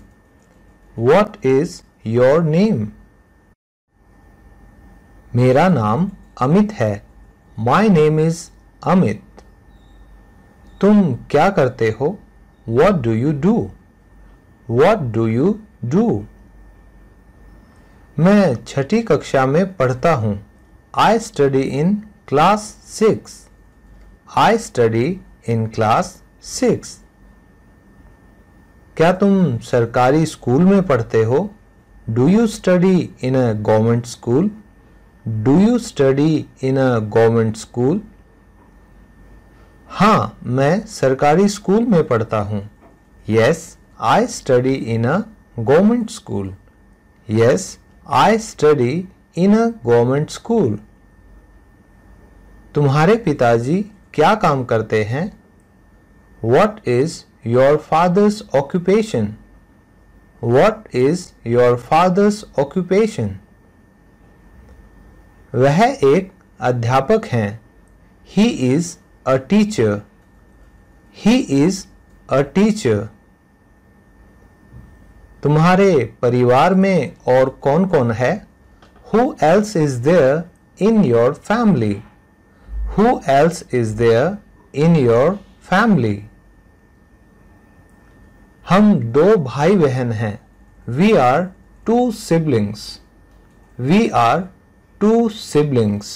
what is your name मेरा नाम अमित है माई नेम इज अमित तुम क्या करते हो What do you do? What do you do? मैं छठी कक्षा में पढ़ता हूँ I study in class six. I study in class six क्या तुम सरकारी स्कूल में पढ़ते हो do you study in a government school do you study in a government school हाँ मैं सरकारी स्कूल में पढ़ता हूँ yes I study in a government school yes I study in a government school तुम्हारे पिताजी क्या काम करते हैं what is your father's occupation what is your father's occupation वह एक अध्यापक हैं he is a teacher. He is a teacher. तुम्हारे परिवार में और कौन कौन है Who else is there in your family? Who else is there in your family? हम दो भाई बहन हैं We are two siblings. We are two siblings.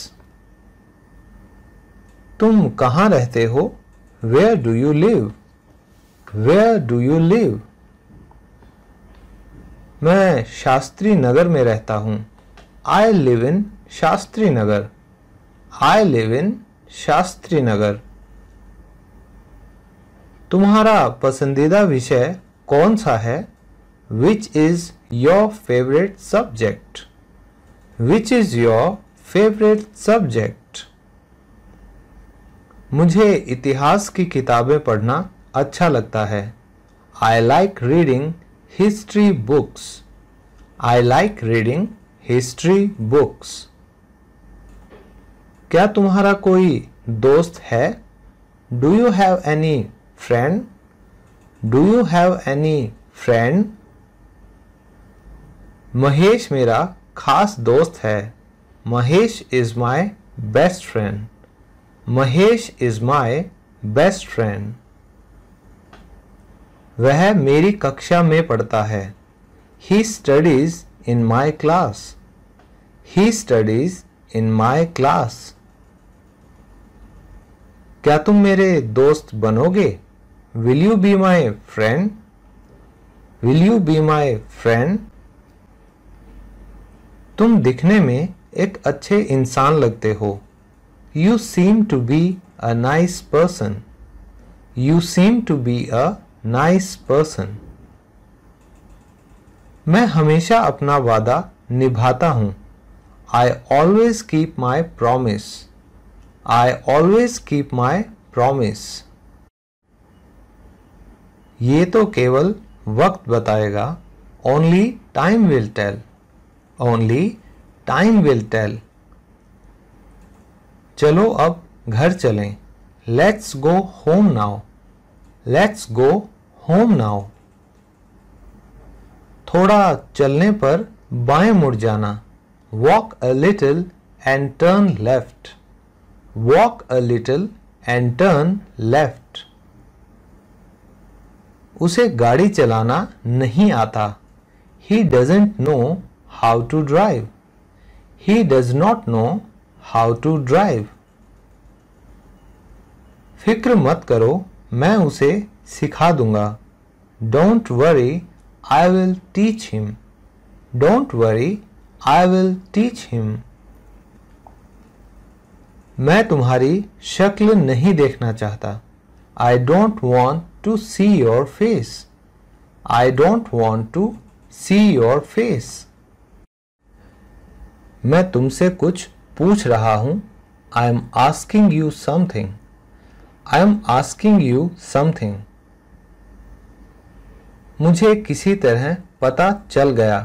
तुम कहाँ रहते हो where do you live where do you live मैं शास्त्री नगर में रहता हूँ I live in Shastri Nagar I live in Shastri Nagar तुम्हारा पसंदीदा विषय कौन सा है which is your favourite subject which is your favourite subject मुझे इतिहास की किताबें पढ़ना अच्छा लगता है I like reading history books I like reading history books क्या तुम्हारा कोई दोस्त है do you have any friend do you have any friend Mahesh मेरा खास दोस्त है Mahesh is my best friend Mahesh is my best friend वह मेरी कक्षा में पढ़ता है he studies in my class he studies in my class क्या तुम मेरे दोस्त बनोगे will you be my friend will you be my friend तुम दिखने में एक अच्छे इंसान लगते हो You seem to be a nice person. You seem to be a nice person. मैं हमेशा अपना वादा निभाता हूँ I always keep my promise. I always keep my promise. ये तो केवल वक्त बताएगा Only time will tell. Only time will tell. चलो अब घर चलें let's go home now let's go home now थोड़ा चलने पर बाएं मुड़ जाना walk a little and turn left walk a little and turn left उसे गाड़ी चलाना नहीं आता he doesn't know how to drive he does not know how to drive फिक्र मत करो मैं उसे सिखा दूंगा don't worry I will teach him don't worry I will teach him मैं तुम्हारी शक्ल नहीं देखना चाहता I don't want to see your face I don't want to see your face मैं तुमसे कुछ पूछ रहा हूं I am asking you something I am asking you something मुझे किसी तरह पता चल गया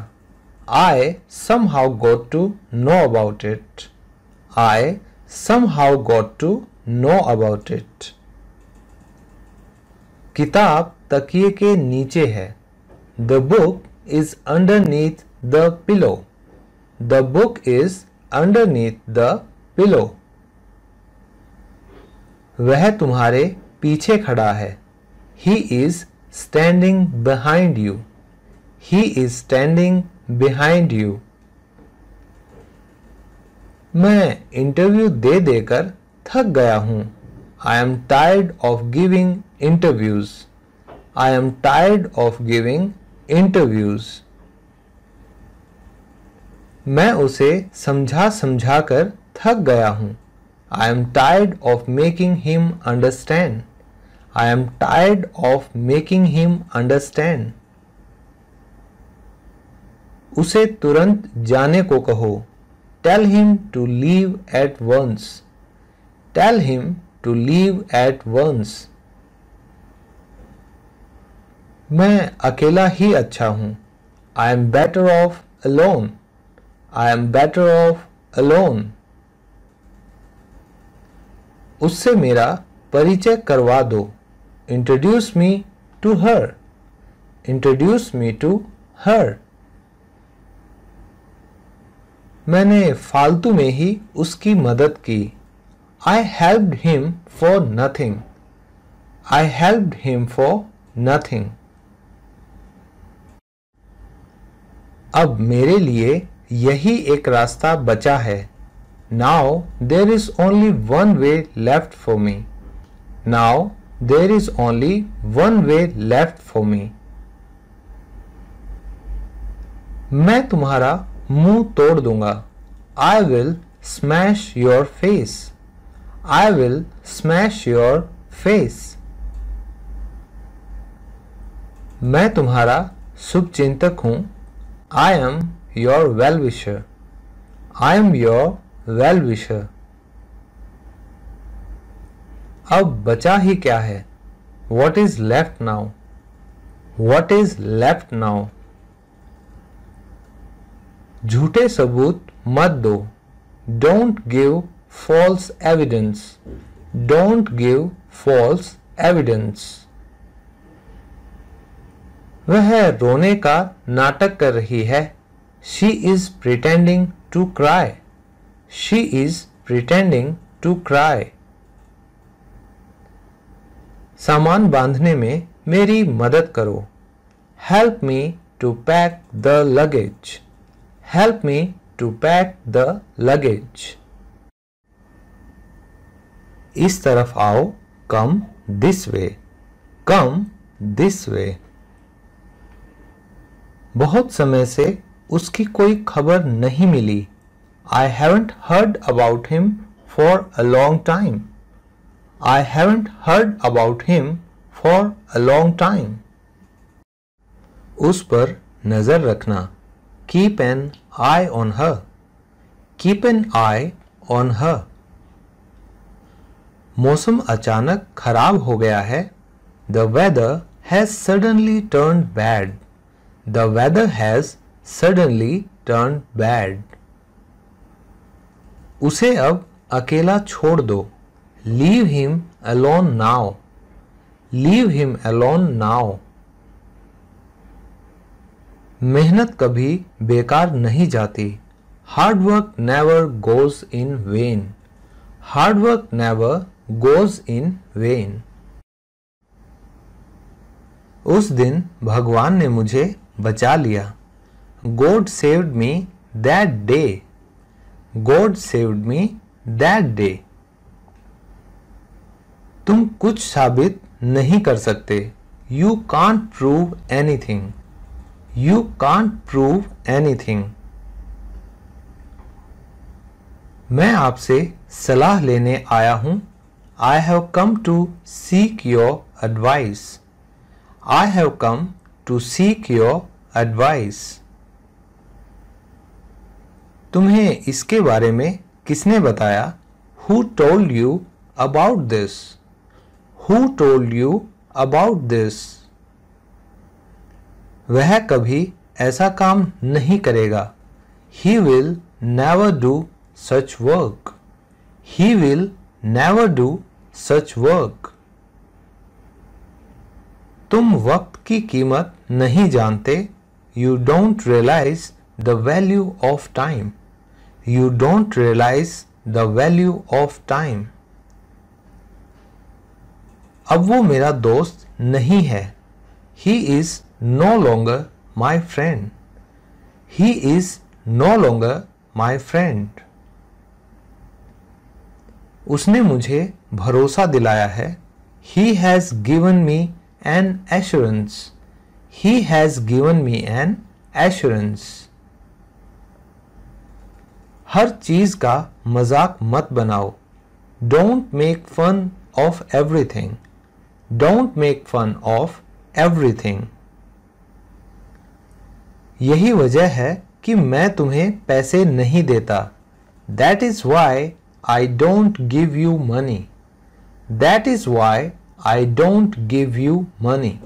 I somehow got to know about it I somehow got to know about it किताब तकिए के नीचे है the book is underneath the pillow the book is underneath the pillow वह तुम्हारे पीछे खड़ा है he is standing behind you he is standing behind you मैं इंटरव्यू दे देकर थक गया हूं I am tired of giving interviews I am tired of giving interviews मैं उसे समझा समझा कर थक गया हूँ I am tired of making him understand I am tired of making him understand उसे तुरंत जाने को कहो tell him to leave at once tell him to leave at once मैं अकेला ही अच्छा हूँ I am better off alone I am better off alone उससे मेरा परिचय करवा दो introduce me to her introduce me to her मैंने फालतू में ही उसकी मदद की I help him for nothing I help him for nothing अब मेरे लिए यही एक रास्ता बचा है now there is only one way left for me now there is only one way left for me मैं तुम्हारा मुंह तोड़ दूंगा I will smash your face I will smash your face मैं तुम्हारा शुभचिंतक हूं I am your well wisher. I am your well wisher. अब बचा ही क्या है what is left now what is left now झूठे सबूत मत दो don't give false evidence don't give false evidence वह रोने का नाटक कर रही है She is pretending to cry. She is pretending to cry. सामान बांधने में मेरी मदद करो help me to pack the luggage help me to pack the luggage इस तरफ आओ come this way come this way बहुत समय से उसकी कोई खबर नहीं मिली I haven't heard about him for a long time I haven't heard about him for a long time उस पर नज़र रखना keep an eye on her keep an eye on her मौसम अचानक खराब हो गया है the weather has suddenly turn bad the weather has suddenly turn bad उसे अब अकेला छोड़ दो leave him alone now leave him alone now मेहनत कभी बेकार नहीं जाती hard work never goes in vain hard work never goes in vain उस दिन भगवान ने मुझे बचा लिया God saved me that day God saved me that day तुम कुछ साबित नहीं कर सकते you can't prove anything you can't prove anything मैं आपसे सलाह लेने आया हूं I have come to seek your advice I have come to seek your advice तुम्हें इसके बारे में किसने बताया who told you about this who told you about this वह कभी ऐसा काम नहीं करेगा he will never do such work he will never do such work तुम वक्त की कीमत नहीं जानते you don't realise the value of time you don't realize the value of time. अब वो मेरा दोस्त नहीं है he is no longer my friend he is no longer my friend उसने मुझे भरोसा दिलाया है he has given me an assurance he has given me an assurance हर चीज का मजाक मत बनाओ don't make fun of everything don't make fun of everything यही वजह है कि मैं तुम्हें पैसे नहीं देता that is why I don't give you money that is why I don't give you money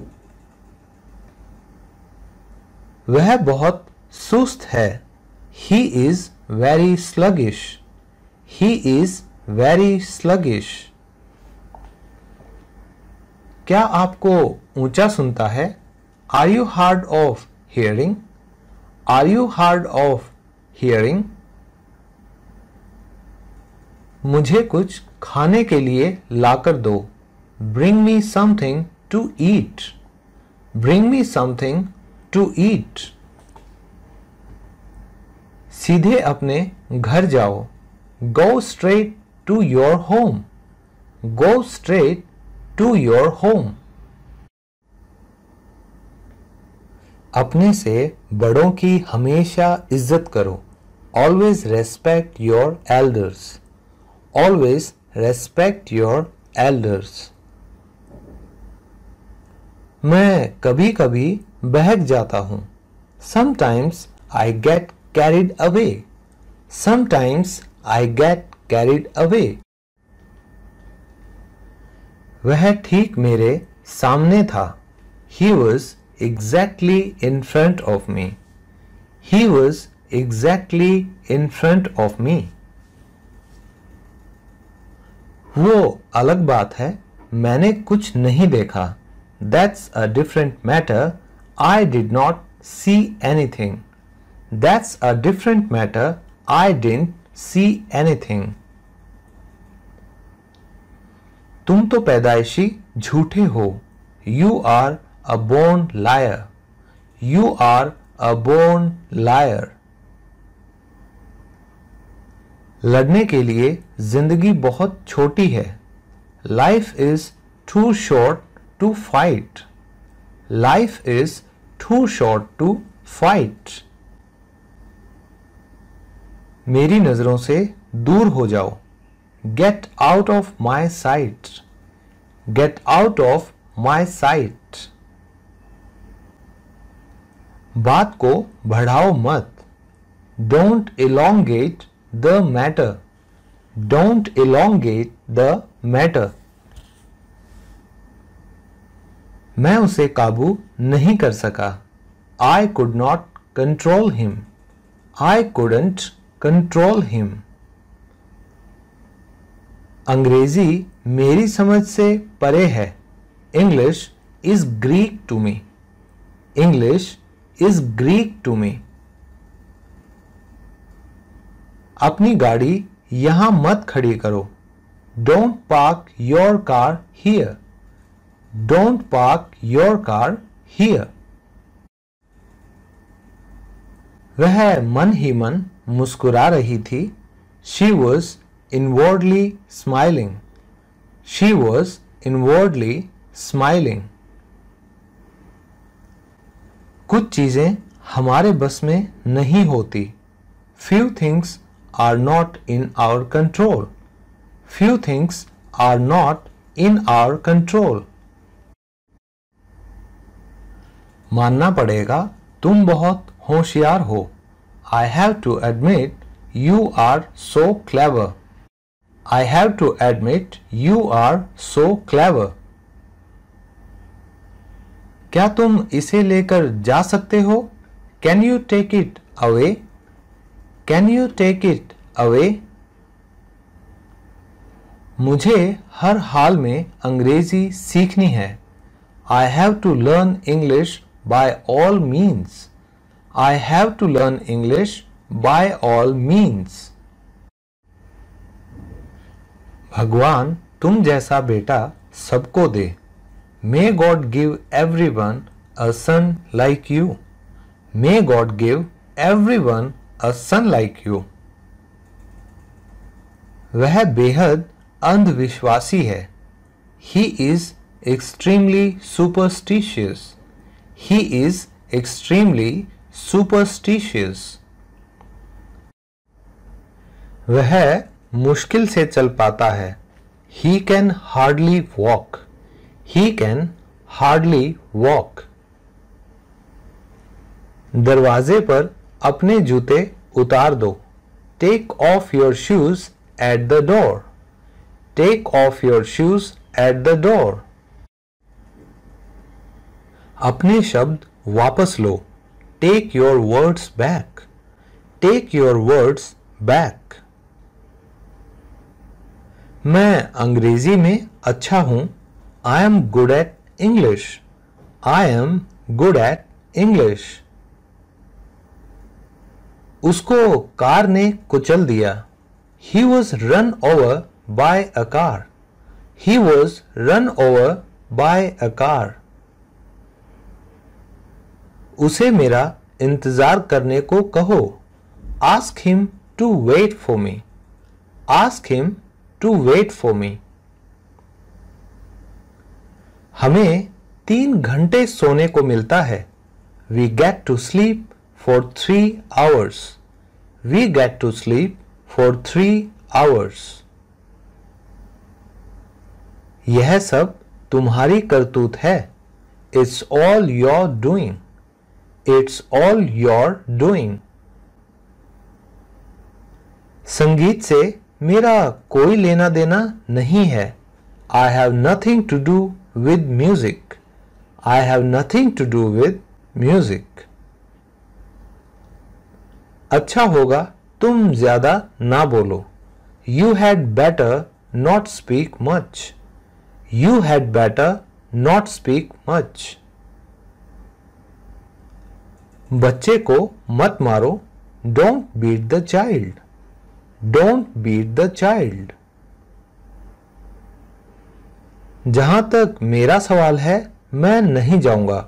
वह बहुत सुस्त है he is very sluggish. He is very sluggish. क्या आपको ऊंचा सुनता है are you hard of hearing are you hard of hearing मुझे कुछ खाने के लिए लाकर दो bring me something to eat bring me something to eat सीधे अपने घर जाओ go straight to your home go straight to your home अपने से बड़ों की हमेशा इज्जत करो always respect your elders always respect your elders मैं कभी कभी बहक जाता हूँ sometimes I get carried away. Sometimes I get carried away. वह ठीक मेरे सामने था he was exactly in front of me he was exactly in front of me वो अलग बात है मैंने कुछ नहीं देखा that's a different matter I did not see anything That's a different matter. I didn't see anything. तुम तो पैदाइशी झूठे हो you are a born liar you are a born liar लड़ने के लिए जिंदगी बहुत छोटी है life is too short to fight life is too short to fight मेरी नज़रों से दूर हो जाओ get out of my sight get out of my sight बात को बढ़ाओ मत don't elongate the matter don't elongate the matter मैं उसे काबू नहीं कर सका I could not control him I couldn't control him अंग्रेजी मेरी समझ से परे है English is Greek to me English is Greek to me अपनी गाड़ी यहां मत खड़ी करो don't park your car here don't park your car here वह मन ही मन मुस्कुरा रही थी she was inwardly smiling she was inwardly smiling कुछ चीज़ें हमारे बस में नहीं होती few things are not in our control few things are not in our control मानना पड़ेगा तुम बहुत होशियार हो I have to admit you are so clever I have to admit you are so clever क्या तुम इसे लेकर जा सकते हो can you take it away can you take it away मुझे हर हाल में अंग्रेजी सीखनी है I have to learn English by all means I have to learn English by all means. Bhagwan, tum jaisa beta sabko de. May God give everyone a son like you. May God give everyone a son like you. वह बेहद अंधविश्वासी है he is extremely superstitious he is extremely superstitious वह मुश्किल से चल पाता है he can hardly walk he can hardly walk दरवाजे पर अपने जूते उतार दो take off your shoes at the door take off your shoes at the door अपने शब्द वापस लो Take your words back. Take your words back. मैं अंग्रेजी में अच्छा हूं I am good at English I am good at English उसको car ने कुचल दिया he was run over by a car he was run over by a car उसे मेरा इंतज़ार करने को कहो ask him to wait for me ask him to wait for me हमें तीन घंटे सोने को मिलता है we get to sleep for three hours we get to sleep for three hours यह सब तुम्हारी करतूत है it's all your doing it's all your doing संगीत से मेरा कोई लेना देना नहीं है I have nothing to do with music I have nothing to do with music अच्छा होगा तुम ज्यादा ना बोलो you had better not speak much you had better not speak much बच्चे को मत मारो don't beat the child don't beat the child जहां तक मेरा सवाल है मैं नहीं जाऊंगा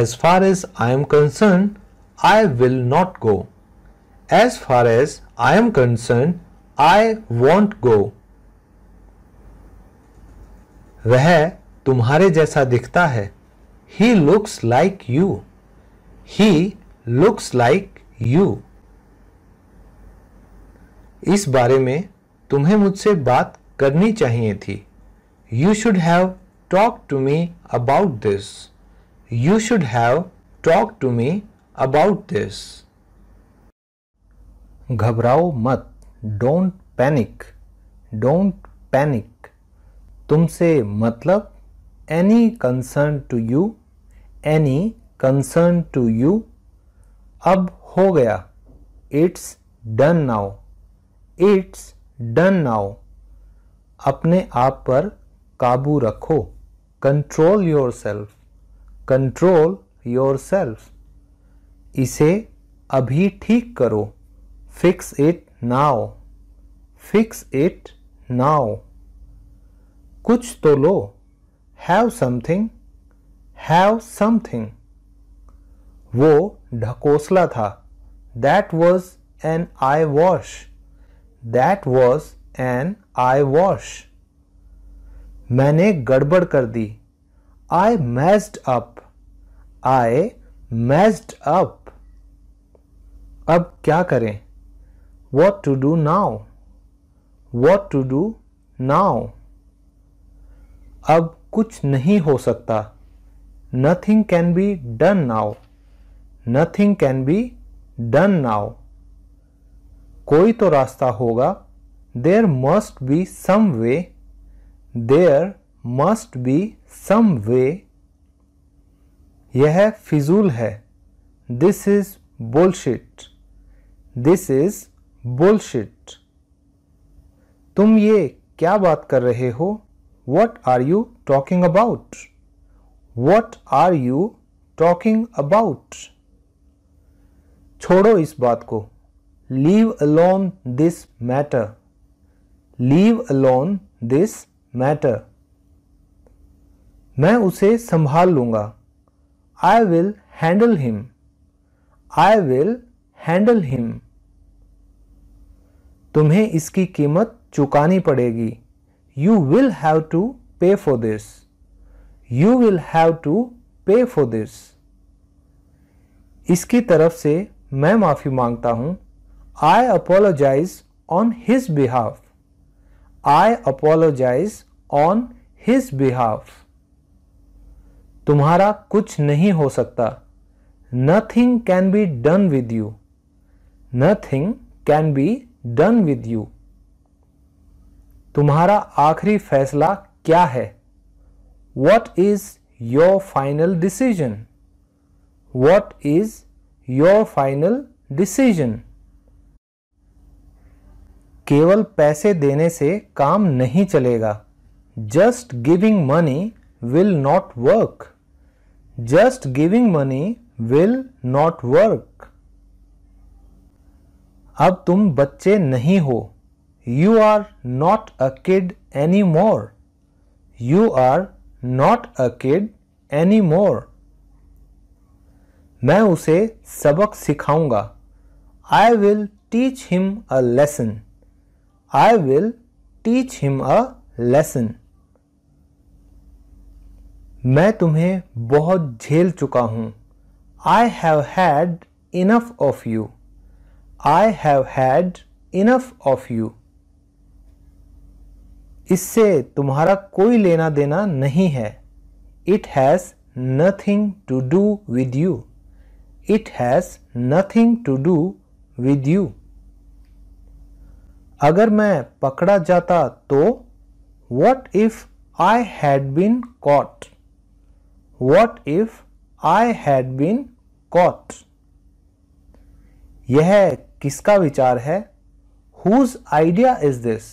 as far as I am concern I will not go as far as I am concern I won't go वह तुम्हारे जैसा दिखता है he looks like you he looks like you इस बारे में तुम्हें मुझसे बात करनी चाहिए थी you should have talk to me about this you should have talk to me about this घबराओ मत डोंट पैनिक डोंट पैनिक तुमसे मतलब any concern to you any concern to you अब हो गया it's done now it's done now अपने आप पर काबू रखो control yourself control yourself इसे अभी ठीक करो fix it now fix it now कुछ तो लो हैव समथिंग हैव समथिंग वो ढकोसला था that was an eyewash that was an eyewash मैंने गड़बड़ कर दी I messed up I messed up अब क्या करें what to do now what to do now अब कुछ नहीं हो सकता nothing can be done now nothing can be done now कोई तो रास्ता होगा there must be some way there must be some way यह फिजूल है this is bullshit this is bullshit तुम ये क्या बात कर रहे हो what are you talking about what are you talking about छोड़ो इस बात को leave alone this matter leave alone this matter मैं उसे संभाल लूंगा I will handle him I will handle him तुम्हें इसकी कीमत चुकानी पड़ेगी you will have to pay for this you will have to pay for this इसकी तरफ से मैं माफ़ी मांगता हूं I apologise on his behalf I apologise on his behalf तुम्हारा कुछ नहीं हो सकता nothing can be done with you nothing can be done with you तुम्हारा आखिरी फैसला क्या है what is your final decision what is your final decision केवल पैसे देने से काम नहीं चलेगा just giving money will not work just giving money will not work अब तुम बच्चे नहीं हो you are not a kid any more you are not a kid any more मैं उसे सबक सिखाऊंगा I will teach him a lesson I will teach him a lesson मैं तुम्हें बहुत झेल चुका हूँ I have had enough of you I have had enough of you इससे तुम्हारा कोई लेना देना नहीं है it has nothing to do with you it has nothing to do with you अगर मैं पकड़ा जाता तो what if I had been caught what if I had been caught यह किसका विचार है whose idea is this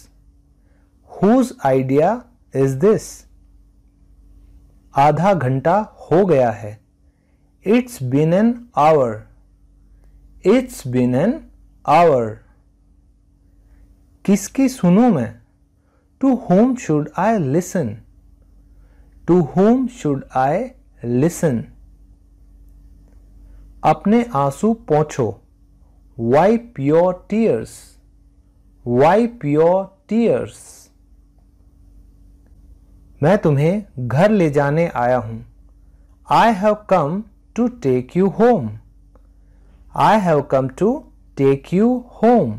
whose idea is this आधा घंटा हो गया है it's been an hour it's been an hour किसकी सुनू मैं to whom should I listen to whom should I listen अपने आंसू पहुँचो wipe your tears wipe your tears मैं तुम्हें घर ले जाने आया हूं I have come to take you home I have come to take you home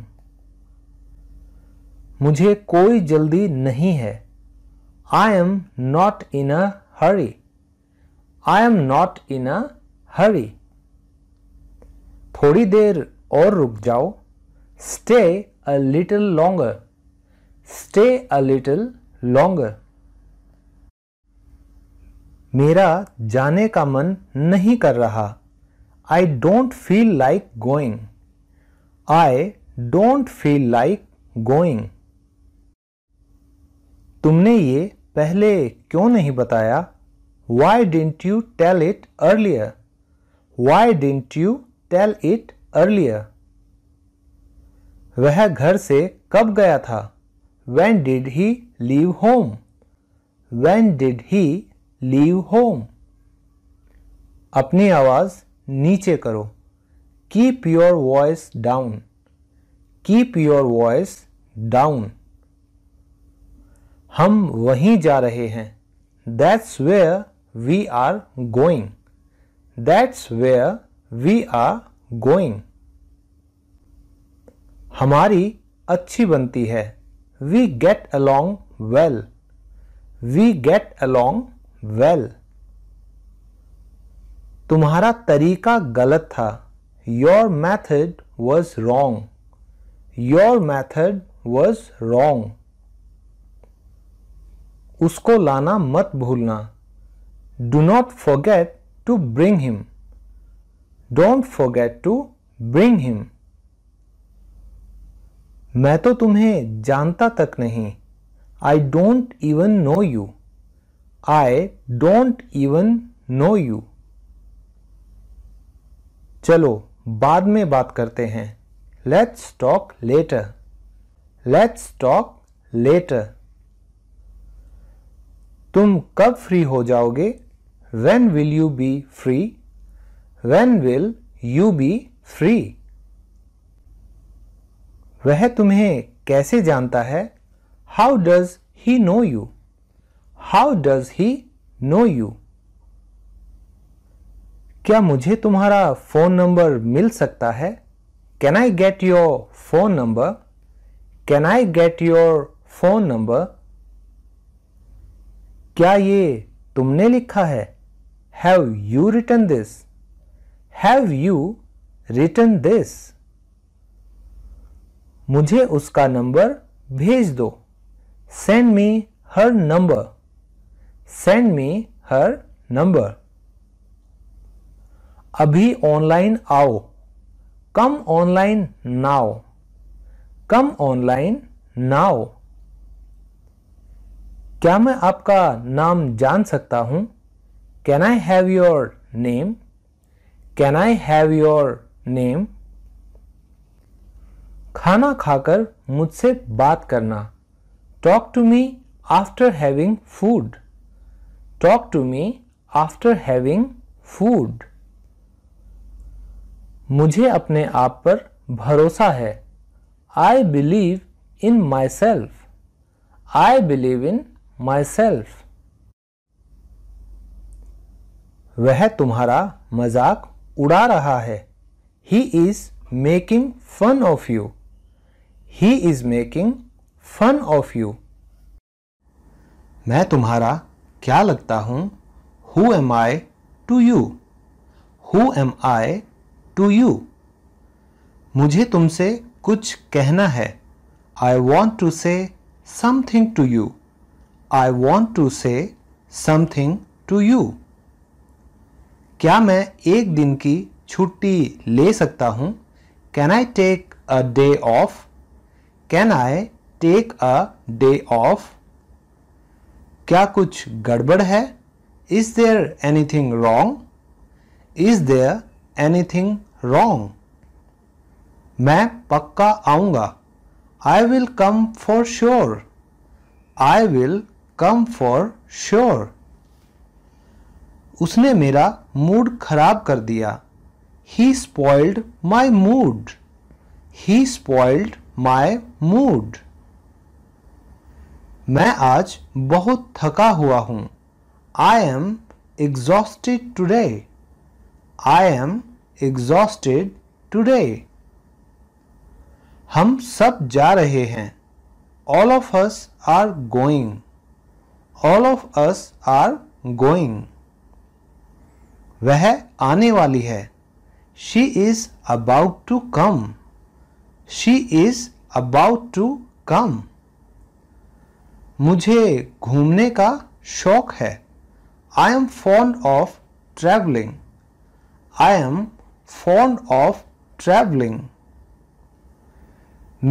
मुझे कोई जल्दी नहीं है I am not in a hurry I am not in a हरी थोड़ी देर और रुक जाओ stay a little longer stay a little longer मेरा जाने का मन नहीं कर रहा I don't feel like going I don't feel like going तुमने ये पहले क्यों नहीं बताया why didn't you tell it earlier why didn't you tell it earlier वह घर से कब गया था when did he leave home when did he leave home अपनी आवाज़ नीचे करो keep your voice down keep your voice down हम वहीं जा रहे हैं that's where we are going that's where we are going हमारी अच्छी बनती है we get along well we get along well well, तुम्हारा तरीका गलत था your method was wrong your method was wrong उसको लाना मत भूलना do not forget to bring him don't forget to bring him मैं तो तुम्हें जानता तक नहीं I don't even know you I don't even know you चलो बाद में बात करते हैं let's talk later let's talk later तुम कब फ्री हो जाओगे when will you be free when will you be free वह तुम्हें कैसे जानता है how does he know you how does he know you क्या मुझे तुम्हारा फोन नंबर मिल सकता है can I get your phone number can I get your phone number क्या ये तुमने लिखा है have you written this have you written this मुझे उसका नंबर भेज दो send me her number send me her number अभी ऑनलाइन आओ कम ऑनलाइन नाओ कम ऑनलाइन नाओ क्या मैं आपका नाम जान सकता हूं can I have your name can I have your name खाना खाकर मुझसे बात करना talk to me after having food Talk to me after having food. मुझे अपने आप पर भरोसा है I believe in myself I believe in myself वह तुम्हारा मजाक उड़ा रहा है He is making fun of you He is making fun of you मैं तुम्हारा क्या लगता हूँ who am I to you who am I to you मुझे तुमसे कुछ कहना है I want to say something to you I want to say something to you क्या मैं एक दिन की छुट्टी ले सकता हूँ can I take a day off can I take a day off क्या कुछ गड़बड़ है is there anything wrong is there anything wrong मैं पक्का आऊंगा आई will come for sure I will come for sure उसने मेरा मूड खराब कर दिया he spoiled my mood he spoiled my mood मैं आज बहुत थका हुआ हूँ I am exhausted today I am exhausted today हम सब जा रहे हैं all of us are going all of us are going वह आने वाली है she is about to come she is about to come मुझे घूमने का शौक है I am fond of travelling I am fond of travelling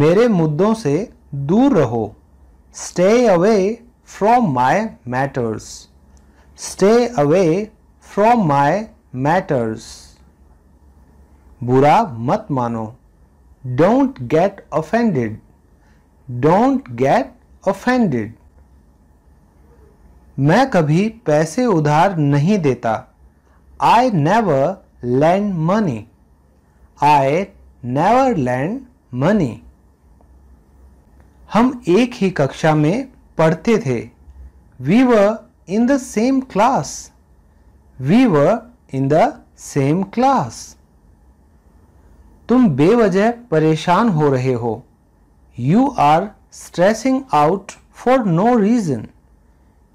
मेरे मुद्दों से दूर रहो stay away from my matters stay away from my matters बुरा मत मानो don't get offended don't get offended. मैं कभी पैसे उधार नहीं देता I never lend money. I never lend money. हम एक ही कक्षा में पढ़ते थे We were in the same class. We were in the same class. तुम बेवजह परेशान हो रहे हो you are stressing out for no reason.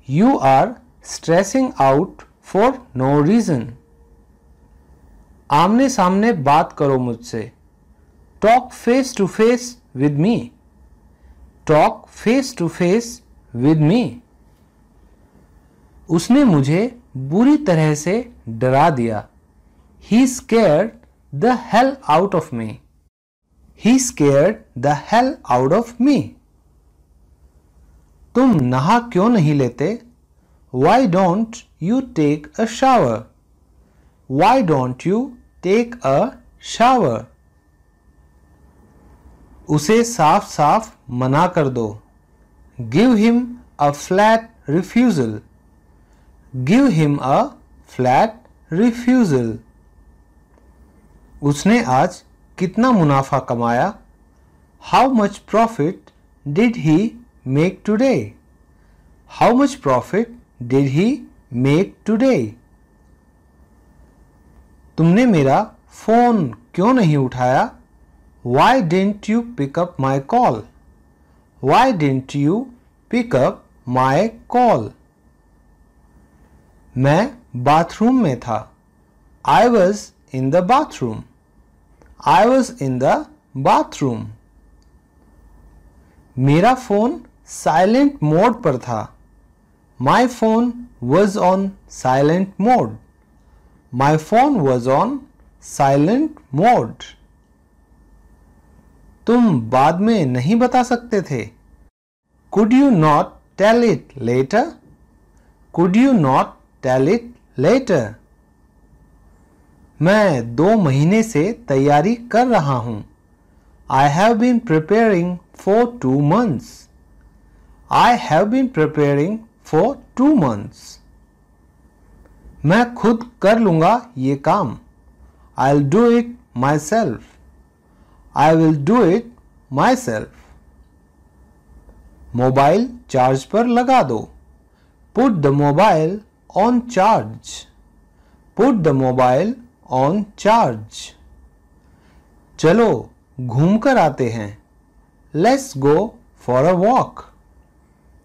You are stressing out for no reason. आमने सामने बात करो मुझसे talk face to face with me talk face to face with me उसने मुझे बुरी तरह से डरा दिया he scared the hell out of me he scared the hell out of me तुम नहा क्यों नहीं लेते why don't you take a shower why don't you take a shower उसे साफ साफ मना कर दो give him a flat refusal give him a flat refusal उसने आज कितना मुनाफा कमाया how much profit did he make today? How much profit did he make today? तुमने मेरा फोन क्यों नहीं उठाया Why didn't you pick up my call? Why didn't you pick up my call? मैं बाथरूम में था I was in the bathroom. I was in the bathroom. मेरा phone silent mode पर था my phone was on silent mode my phone was on silent mode तुम बाद में नहीं बता सकते थे could you not tell it later could you not tell it later मैं दो महीने से तैयारी कर रहा हूँ I have been preparing for two months I have been preparing for two months मैं खुद कर लूंगा ये काम I will do it myself I will do it myself mobile charge पर लगा दो put the mobile on charge put the mobile on charge चलो घूम कर आते हैं let's go for a walk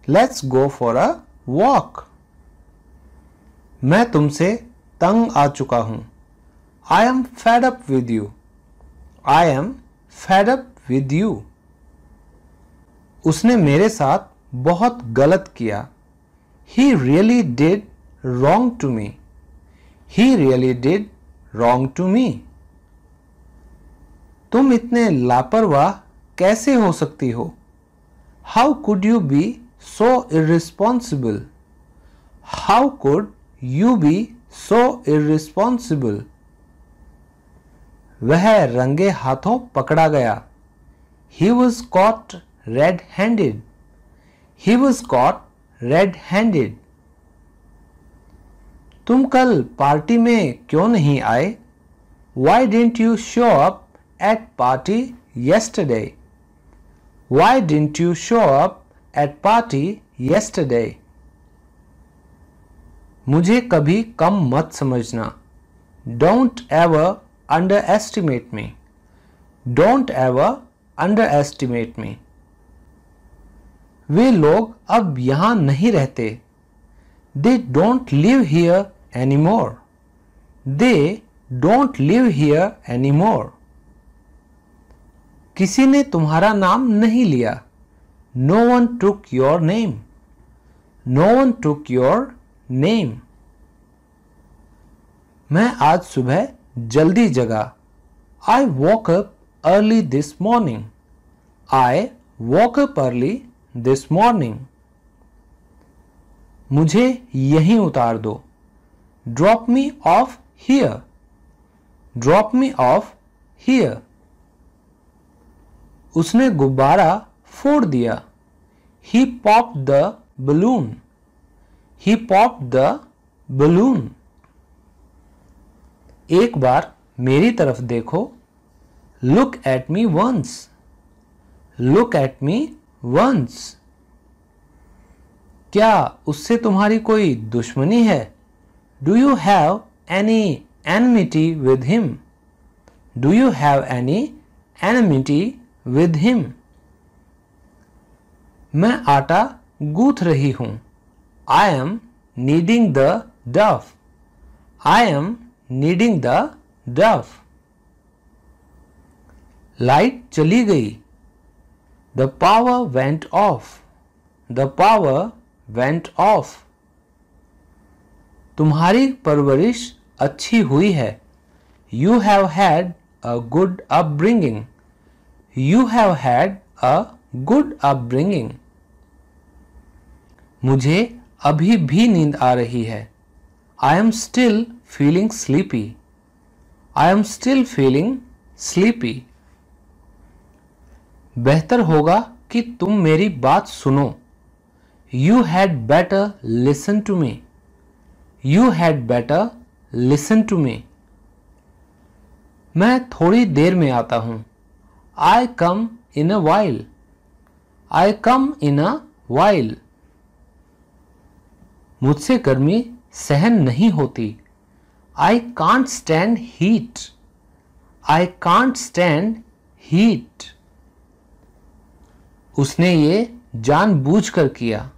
let's go for a walk मैं तुमसे तंग आ चुका हूं I am fed up with you I am fed up with you उसने मेरे साथ बहुत गलत किया he really did wrong to me he really did wrong to me तुम इतने लापरवाह कैसे हो सकती हो how could you be so irresponsible? How could you be so irresponsible? वह रंगे हाथों पकड़ा गया he was caught red handed he was caught red handed तुम कल पार्टी में क्यों नहीं आए why didn't you show up at party yesterday why didn't you show up at party yesterday. मुझे कभी कम मत समझना don't ever underestimate me don't ever underestimate me वे लोग अब यहां नहीं रहते they don't live here any more they don't live here any मोर किसी ने तुम्हारा नाम नहीं लिया No one took your name. No one took your name. मैं आज सुबह जल्दी जगा I woke up early this morning I woke up early this morning मुझे यहीं उतार दो Drop me off here Drop me off here उसने गुब्बारा फोड़ दिया he pop the balloon he pop the balloon एक बार मेरी तरफ देखो look at me once look at me once क्या उससे तुम्हारी कोई दुश्मनी है do you have any enmity with him do you have any enmity with him मैं आटा गूथ रही हूँ I am needing the dough I am needing the dough light चली गई the power went off the power went off तुम्हारी परवरिश अच्छी हुई है you have had a good upbringing you have had a upbringing मुझे अभी भी नींद आ रही है I am still feeling sleepy I am still feeling sleepy बेहतर होगा कि तुम मेरी बात सुनो you had better listen to me you had better listen to me मैं थोड़ी देर में आता हूं आई कम इन a while I come in a wild मुझसे गर्मी सहन नहीं होती I can't stand heat I can't stand heat उसने ये जानबूझकर किया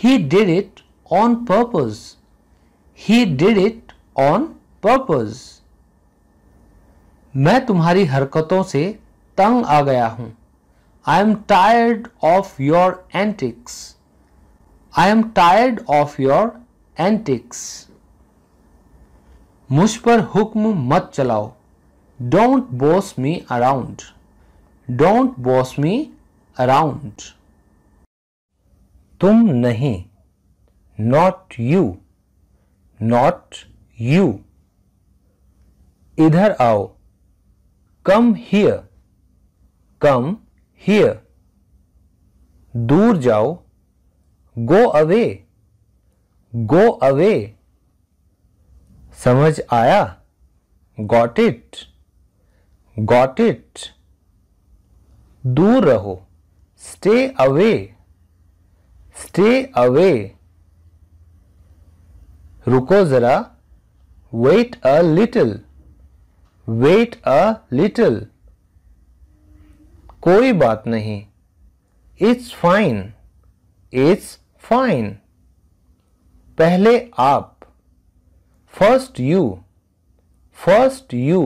he did it on purpose he did it on purpose मैं तुम्हारी हरकतों से तंग आ गया हूं I am tired of your antics I am tired of your antics मुझ पर हुक्म मत चलाओ don't boss me around don't boss me around तुम नहीं नॉट यू नॉट यू इधर आओ कम हियर कम हियर दूर जाओ गो अवे गो अवे समझ आया गॉट इट गॉट इट दूर रहो स्टे अवे स्टे अवे रुको जरा wait a little wait a little कोई बात नहीं इट्स फाइन इट्स फाइन पहले आप फर्स्ट यू फर्स्ट यू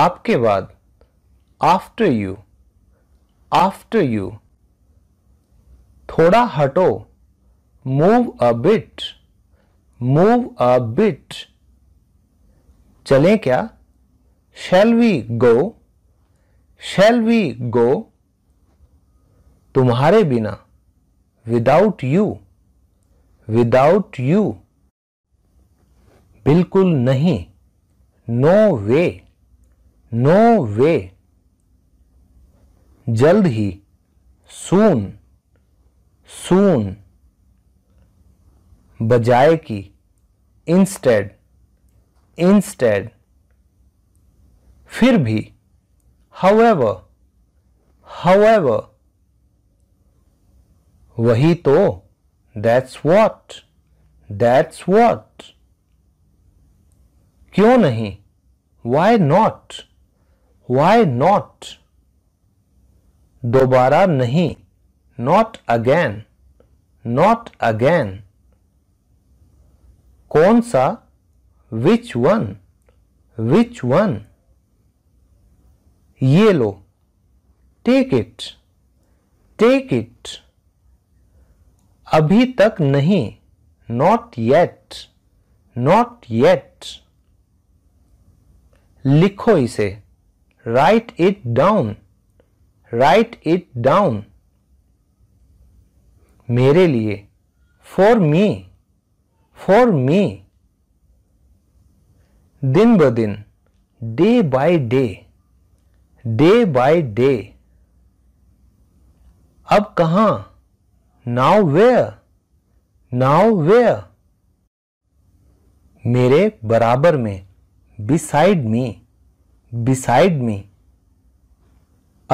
आपके बाद आफ्टर यू आफ्टर यू थोड़ा हटो move a bit move a bit चले क्या shall we go shall we go तुम्हारे बिना विदाउट यू विदाउट यू बिल्कुल नहीं नो वे नो वे जल्द ही सून सून बजाय की इंस्टेड इंस्टेड फिर भी हवेवर हवेवर वही तो दैट्स वॉट दैट्स वॉट क्यों नहीं वाई नॉट वाई नॉट दोबारा नहीं नॉट अगेन नॉट अगेन कौन सा विच वन विच वन ये लो टेक इट टेक इट अभी तक नहीं नॉट येट नॉट येट लिखो इसे write it down write it down मेरे लिए फॉर मी फॉर मी दिन ब दिन day by day day by day अब कहाँ नाउ वेयर नाउ वेयर मेरे बराबर में बिसाइड मी बिसाइड मी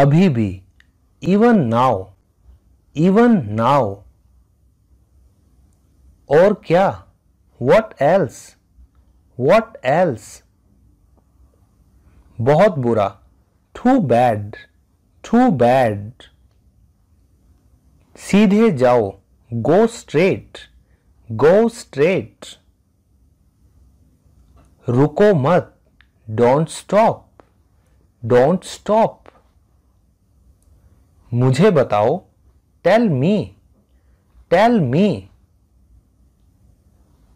अभी भी इवन नाउ इवन नाउ और क्या वॉट एल्स वॉट एल्स बहुत बुरा टू बैड टू बैड सीधे जाओ गो स्ट्रेट गो स्ट्रेट रुको मत डोंट स्टॉप डोंट स्टॉप मुझे बताओ टेल मी टेल मी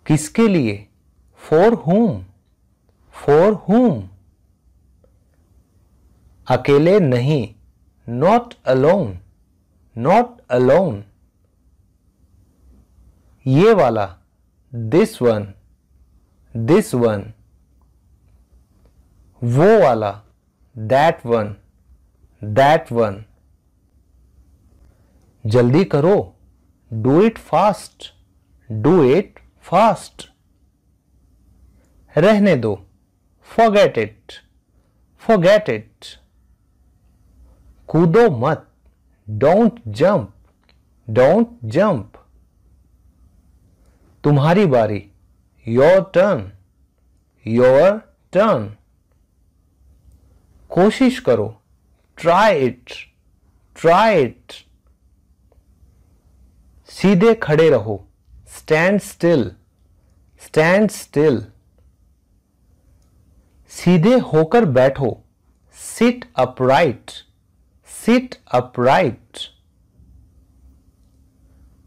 किसके लिए फॉर हूम फॉर हूम अकेले नहीं नॉट अलोन नॉट अलोन ये वाला दिस वन दिस वन वो वाला दैट वन दैट वन जल्दी करो do it fast do it fast रहने दो फॉरगेट इट फॉरगेट इट कूदो मत डोंट जंप डोंट जंप तुम्हारी बारी योर टर्न योर टर्न कोशिश करो ट्राई इट ट्राई इट सीधे खड़े रहो स्टैंड स्टिल स्टैंड स्टिल सीधे होकर बैठो सिट अपराइट सिट अपराइट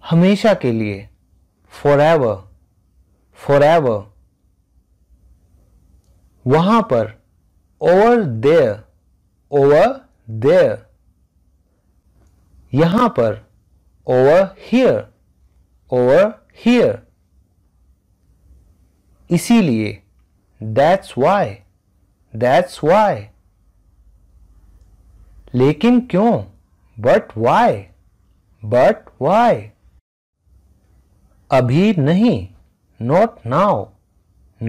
हमेशा के लिए फॉर एवर फॉर एवर वहां पर ओवर देयर ओवर देयर यहां पर ओवर हियर ओवर हियर इसीलिए दैट्स वाई दैट्स वाई लेकिन क्यों बट वाई बट वाई अभी नहीं नॉट नाउ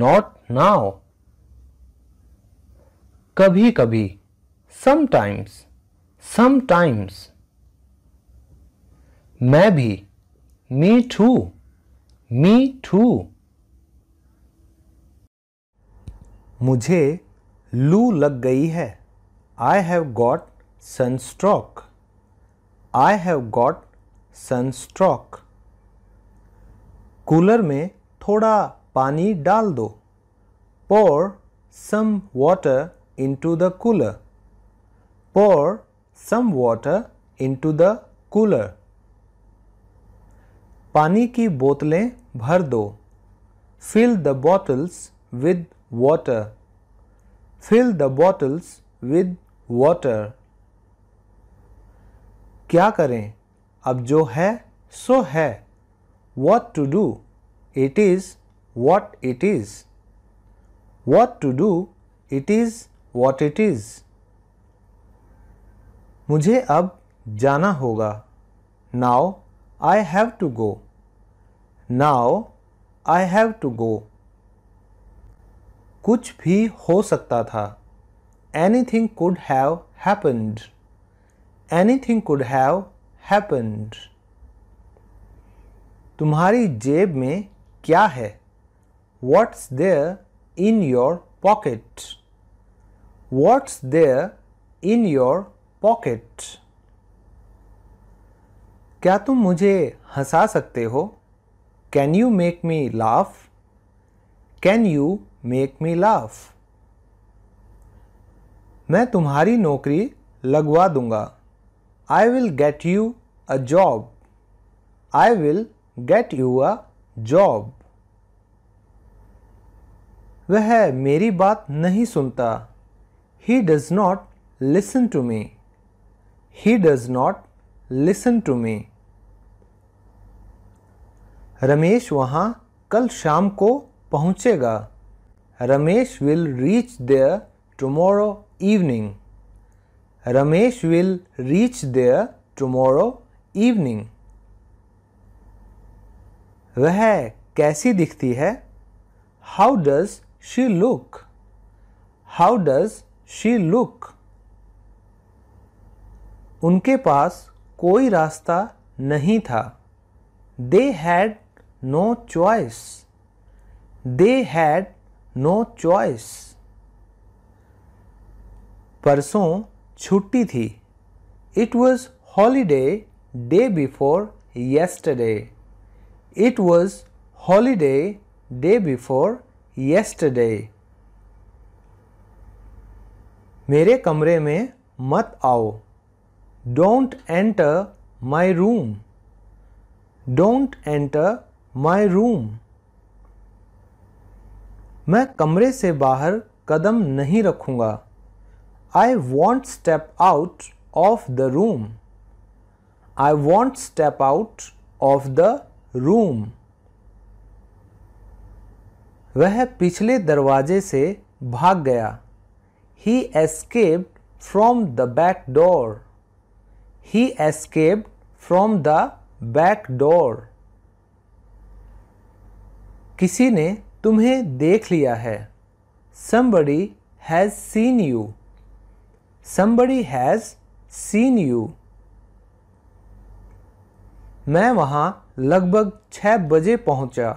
नॉट नाउ कभी कभी समटाइम्स समटाइम्स मैं भी मी टू मी टू मुझे लू लग गई है I have got sunstroke. I have got sunstroke. Cooler में थोड़ा पानी डाल दो pour some water into the cooler pour some water into the cooler पानी की बोतलें भर दो fill the bottles with water fill the bottles with water क्या करें अब जो है सो है what to do it is what it is what to do it is what it is मुझे अब जाना होगा now I have to go now I have to go कुछ भी हो सकता था anything could have happened anything could have happened तुम्हारी जेब में क्या है what's there in your pocket what's there in your pocket क्या तुम मुझे हंसा सकते हो can you make me laugh can you make me laugh मैं तुम्हारी नौकरी लगवा दूंगा I will get you a job. I will get you a job. वह मेरी बात नहीं सुनता he does not listen to me he does not listen to me Ramesh वहाँ कल शाम को पहुँचेगा Ramesh will reach there tomorrow evening Ramesh will reach there tomorrow evening वह कैसी दिखती है how does she look how does she look उनके पास कोई रास्ता नहीं था they had no choice they had no choice परसों छुट्टी थी it was holiday day before yesterday it was holiday day before yesterday मेरे कमरे में मत आओ don't enter my room don't enter my room मैं कमरे से बाहर कदम नहीं रखूँगा I won't step out of the room. I won't step out of the room. वह पिछले दरवाजे से भाग गया he escaped from the back door he escaped from the back door किसी ने तुम्हें देख लिया है somebody has seen you somebody has seen you. मैं वहाँ लगभग छः बजे पहुँचा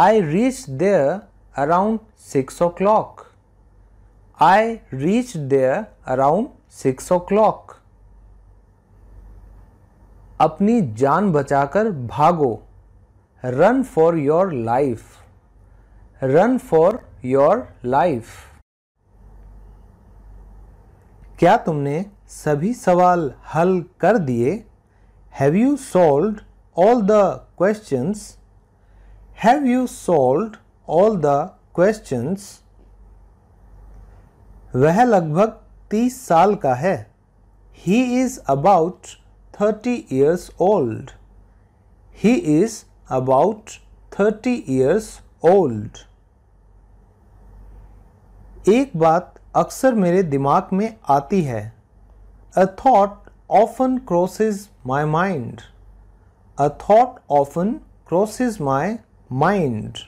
I reach there around six o'clock I reach around around six o'clock अपनी जान बचाकर भागो run for your life run for your life क्या तुमने सभी सवाल हल कर दिए have you solve all the questions have you solve all the questions वह लगभग तीस साल का है he is about thirty years old he is about thirty years old एक बात अक्सर मेरे दिमाग में आती है a thought often crosses my mind a thought often crosses my mind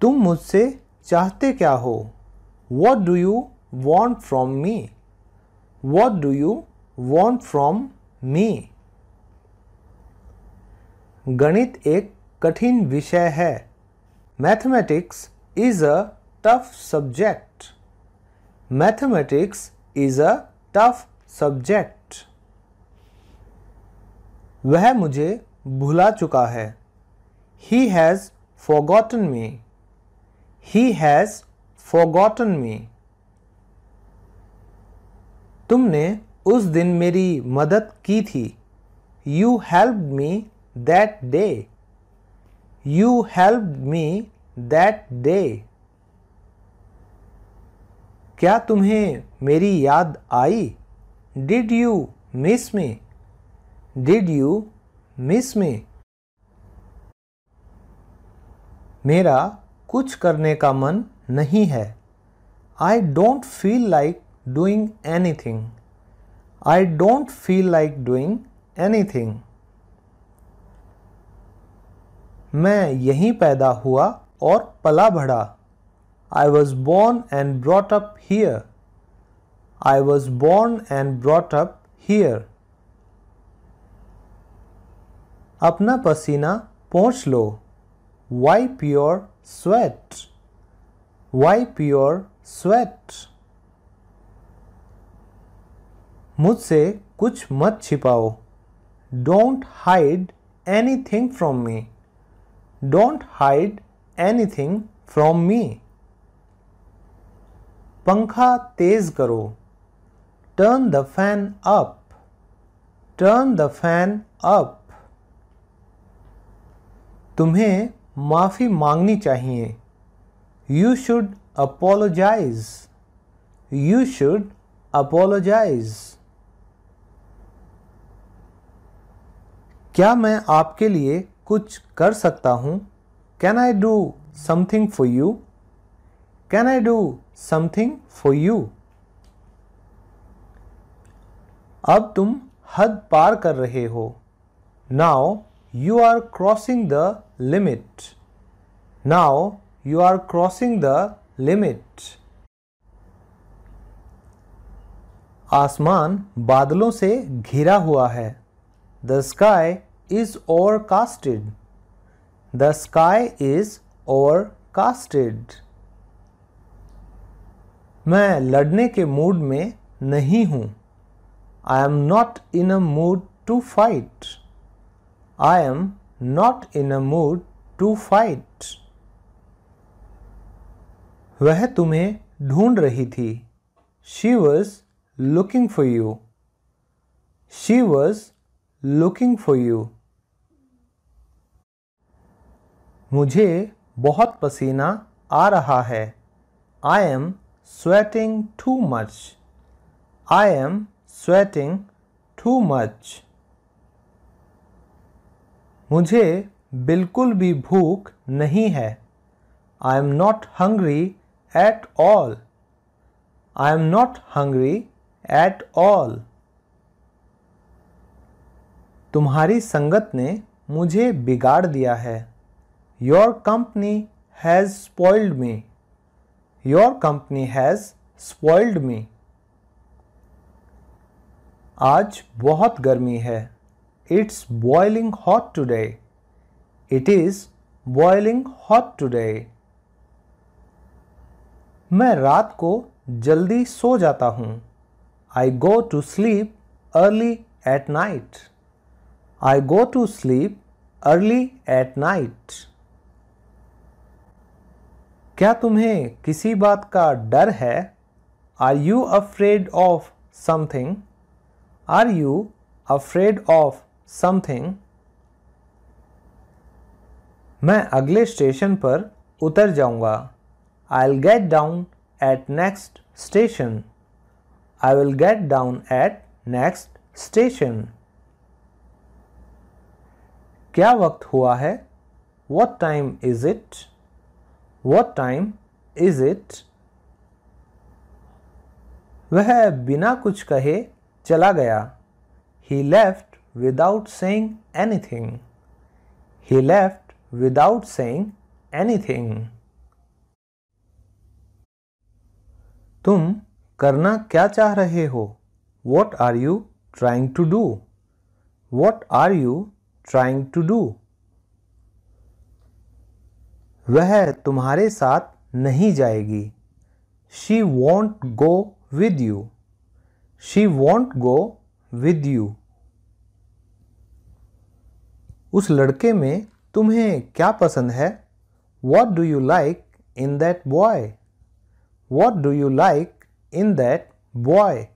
तुम मुझसे चाहते क्या हो what do you want from me what do you want from me गणित एक कठिन विषय है mathematics is a tough subject. Mathematics is a tough subject. वह मुझे भुला चुका है He has forgotten me. He has forgotten me. तुमने उस दिन मेरी मदद की थी You helped me that day. You helped me that day. क्या तुम्हें मेरी याद आई did you miss me did you miss me मेरा कुछ करने का मन नहीं है I don't feel like doing anything I don't feel like doing anything मैं यहीं पैदा हुआ और पला बढ़ा I was born and brought up here. I was born and brought up here. अपना पसीना पोंछ लो Wipe your sweat. Wipe your sweat. मुझसे कुछ मत छिपाओ Don't hide anything from me. Don't hide anything from me. पंखा तेज करो turn the fan up turn the fan up तुम्हें माफ़ी मांगनी चाहिए you should apologise you should apologise क्या मैं आपके लिए कुछ कर सकता हूँ can I do something for you can I do something for you अब तुम हद पार कर रहे हो now you are crossing the limit now you are crossing the limit आसमान बादलों से घिरा हुआ है the sky is over casted the sky is over casted मैं लड़ने के मूड में नहीं हूँ I am not in a mood to fight I am not in a mood to fight वह तुम्हें ढूंढ रही थी she was looking for you she was looking for you मुझे बहुत पसीना आ रहा है I am sweating too much. I am sweating too much. मुझे बिल्कुल भी भूख नहीं है I am not hungry at all I am not hungry at all तुम्हारी संगत ने मुझे बिगाड़ दिया है your company has spoiled me your company has spoiled me आज बहुत गर्मी है it's boiling hot today it is boiling hot today मैं रात को जल्दी सो जाता हूँ I go to sleep early at night I go to sleep early at night क्या तुम्हें किसी बात का डर है are you afraid of something are you afraid of something मैं अगले स्टेशन पर उतर जाऊंगा I will get down at next station I will get down at next station क्या वक्त हुआ है what time is it what time is it वह बिना कुछ कहे चला गया he left without saying anything he left without saying anything तुम करना क्या चाह रहे हो what are you trying to do what are you trying to do वह तुम्हारे साथ नहीं जाएगी she won't go with you she won't go with you उस लड़के में तुम्हें क्या पसंद है what do you like in that boy what do you like in that boy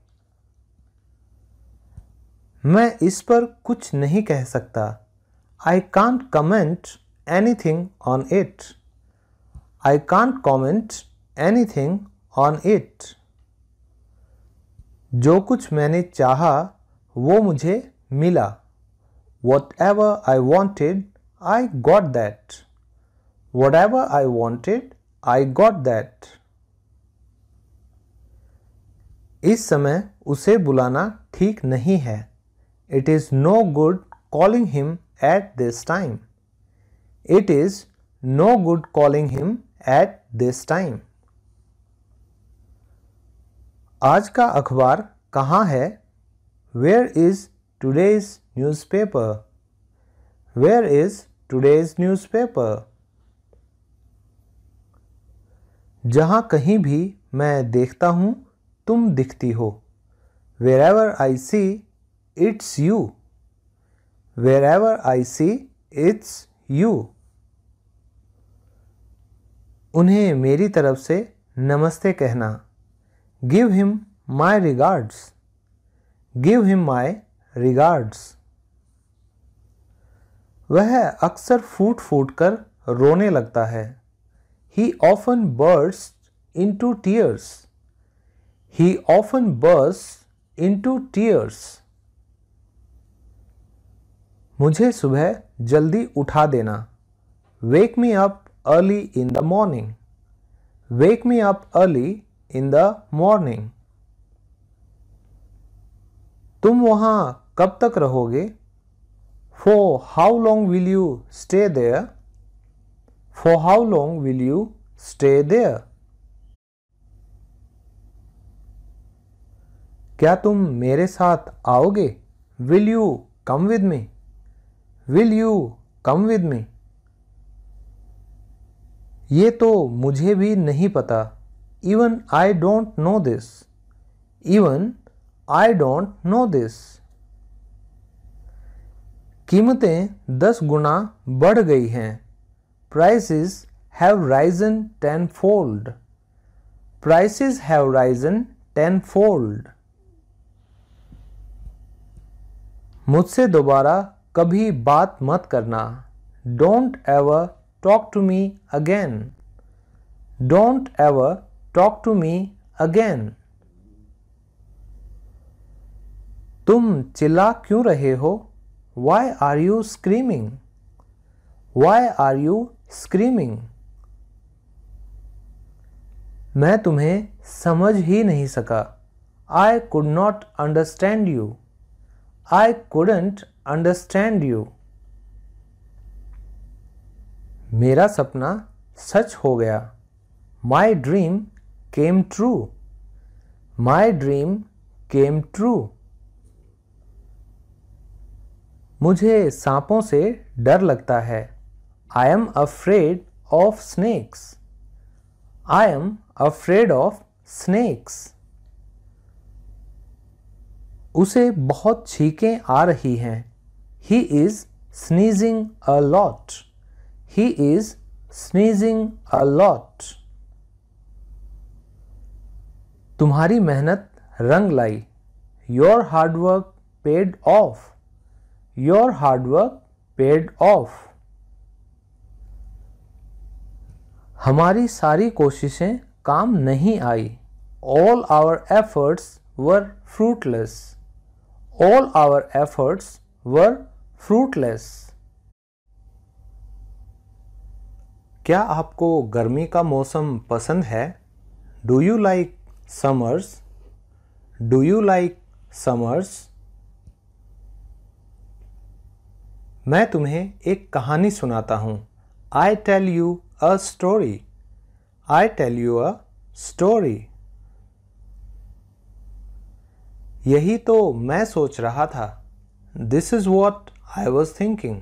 मैं इस पर कुछ नहीं कह सकता I can't comment anything on it I can't comment anything on it. जो कुछ मैंने चाहा वो मुझे मिला whatever I wanted I got that whatever I wanted I got that इस समय उसे बुलाना ठीक नहीं है it is no good calling him at this time it is no good calling him at this time आज का अखबार कहाँ है where is today's newspaper where is today's newspaper जहाँ कहीं भी मैं देखता हूँ तुम दिखती हो wherever I see it's you wherever I see it's you उन्हें मेरी तरफ से नमस्ते कहना give him my regards give him my regards वह अक्सर फूट फूट कर रोने लगता है he often burst into tears he often burst into tears मुझे सुबह जल्दी उठा देना wake me up early in the morning. Wake me up early in the morning. तुम वहाँ कब तक रहोगे For how long will you stay there? For how long will you stay there? क्या तुम मेरे साथ आओगे Will you come with me? Will you come with me? ये तो मुझे भी नहीं पता even I don't know this even I don't know this कीमतें दस गुना बढ़ गई हैं prices have risen ten fold prices have risen ten fold मुझसे दोबारा कभी बात मत करना don't ever talk to me again. Don't ever talk to me again. तुम चिल्ला क्यों रहे हो Why are you screaming? Why are you screaming? मैं तुम्हें समझ ही नहीं सका I could not understand you I couldn't understand you मेरा सपना सच हो गया my dream came true my dream came true मुझे सांपों से डर लगता है I am afraid of snakes I am afraid of snakes उसे बहुत छीकें आ रही हैं he is sneezing a lot He is sneezing a lot. तुम्हारी मेहनत रंग लाई your hard work paid off your hard work paid of हमारी सारी कोशिशें काम नहीं आई all our efforts were fruitless all our efforts were fruitless क्या आपको गर्मी का मौसम पसंद है do you like summers do you like summers मैं तुम्हें एक कहानी सुनाता हूँ I tell you a story I tell you a story यही तो मैं सोच रहा था this is what I was thinking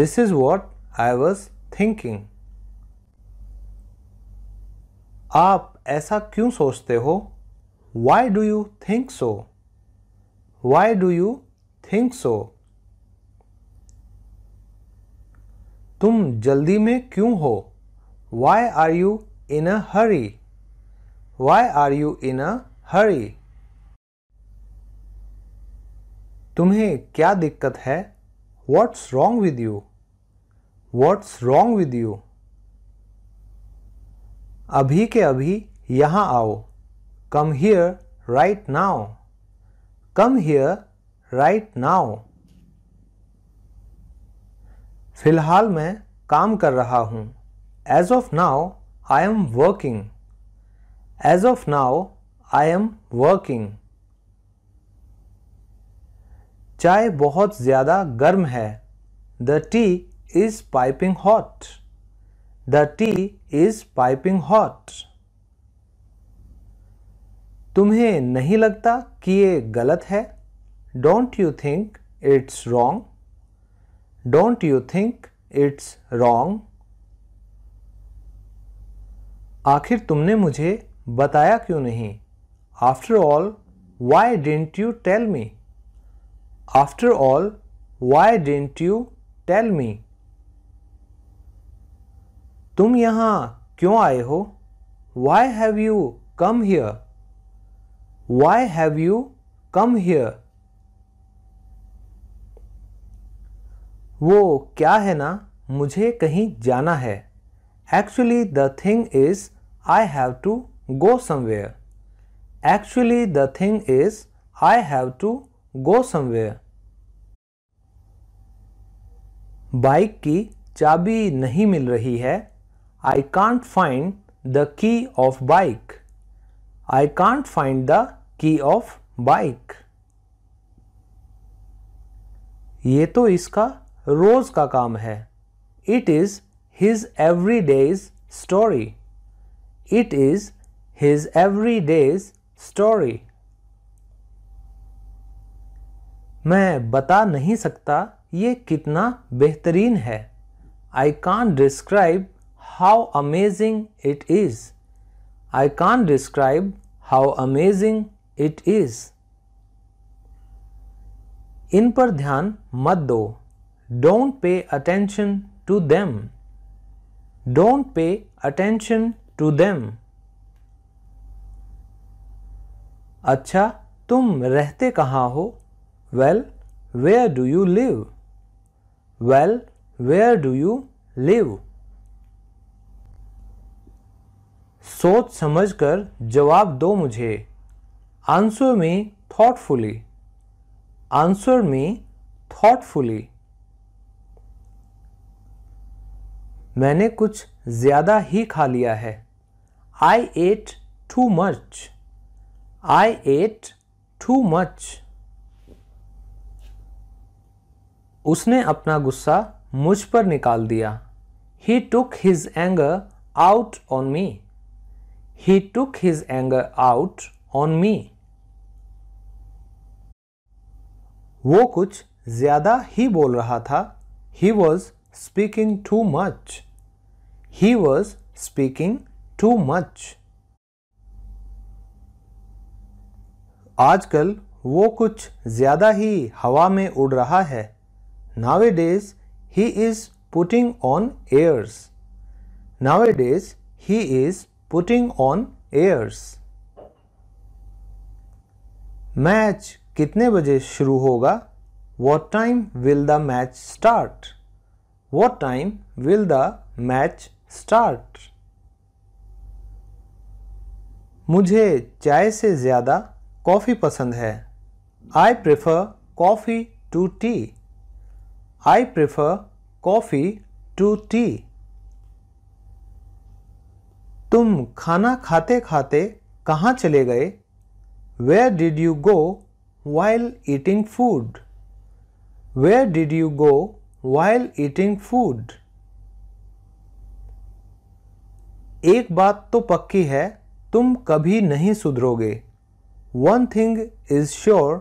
this is what I was thinking आप ऐसा क्यों सोचते हो Y do you think so why do you think so तुम जल्दी में क्यों हो why are you in a hurry why are you in a hurry तुम्हें क्या दिक्कत है what's wrong with you what's wrong with you अभी के अभी यहां आओ come here right now come here right now फिलहाल मैं काम कर रहा हूं as of now I am working as of now I am working चाय बहुत ज़्यादा गर्म है the tea is piping hot. The tea is piping hot. तुम्हें नहीं लगता कि ये गलत है don't you think it's wrong don't you think it's wrong आखिर तुमने मुझे बताया क्यों नहीं after all why didn't you tell me after all why didn't you tell me तुम यहाँ क्यों आए हो why have you come here why have you come here वो क्या है ना मुझे कहीं जाना है actually the thing is I have to go somewhere actually the thing is I have to go somewhere bike की चाबी नहीं मिल रही है I can't find the key of bike. I can't find the key of bike. ये तो इसका रोज का काम है it is his every day's story it is his every day's story मैं बता नहीं सकता ये कितना बेहतरीन है I can't describe how amazing it is. I can't describe how amazing it is. इन पर ध्यान मत दो don't pay attention to them don't pay attention to them अच्छा तुम रहते कहाँ हो well where do you live well where do you live सोच समझकर जवाब दो मुझे answer me thoughtfully answer me thoughtfully मैंने कुछ ज़्यादा ही खा लिया है I ate too much I ate too much उसने अपना गुस्सा मुझ पर निकाल दिया he took his anger out on me He took his anger out on me. वो कुछ ज़्यादा ही बोल रहा था he was speaking too much he was speaking too much आजकल वो कुछ ज़्यादा ही हवा में उड़ रहा है nowadays he is putting on airs. Nowadays, he is putting on airs match कितने बजे शुरू होगा what time will the match start what time will the match start मुझे चाय से ज़्यादा कॉफ़ी पसंद है I prefer coffee to tea I prefer coffee to tea तुम खाना खाते खाते कहाँ चले गए where did you go while eating food where did you go while eating food एक बात तो पक्की है तुम कभी नहीं सुधरोगे one thing is sure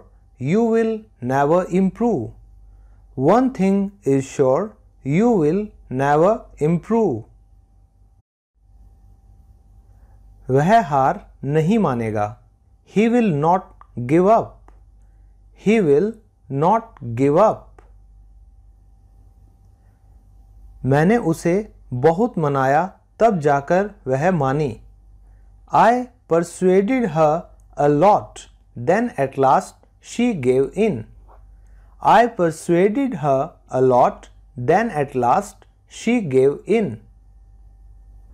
you will never improve one thing is sure you will never improve वह हार नहीं मानेगा he will not give up he will not give up मैंने उसे बहुत मनाया तब जाकर वह मानी I persuaded her a then at last she gave in I persuaded her a then at last she gave in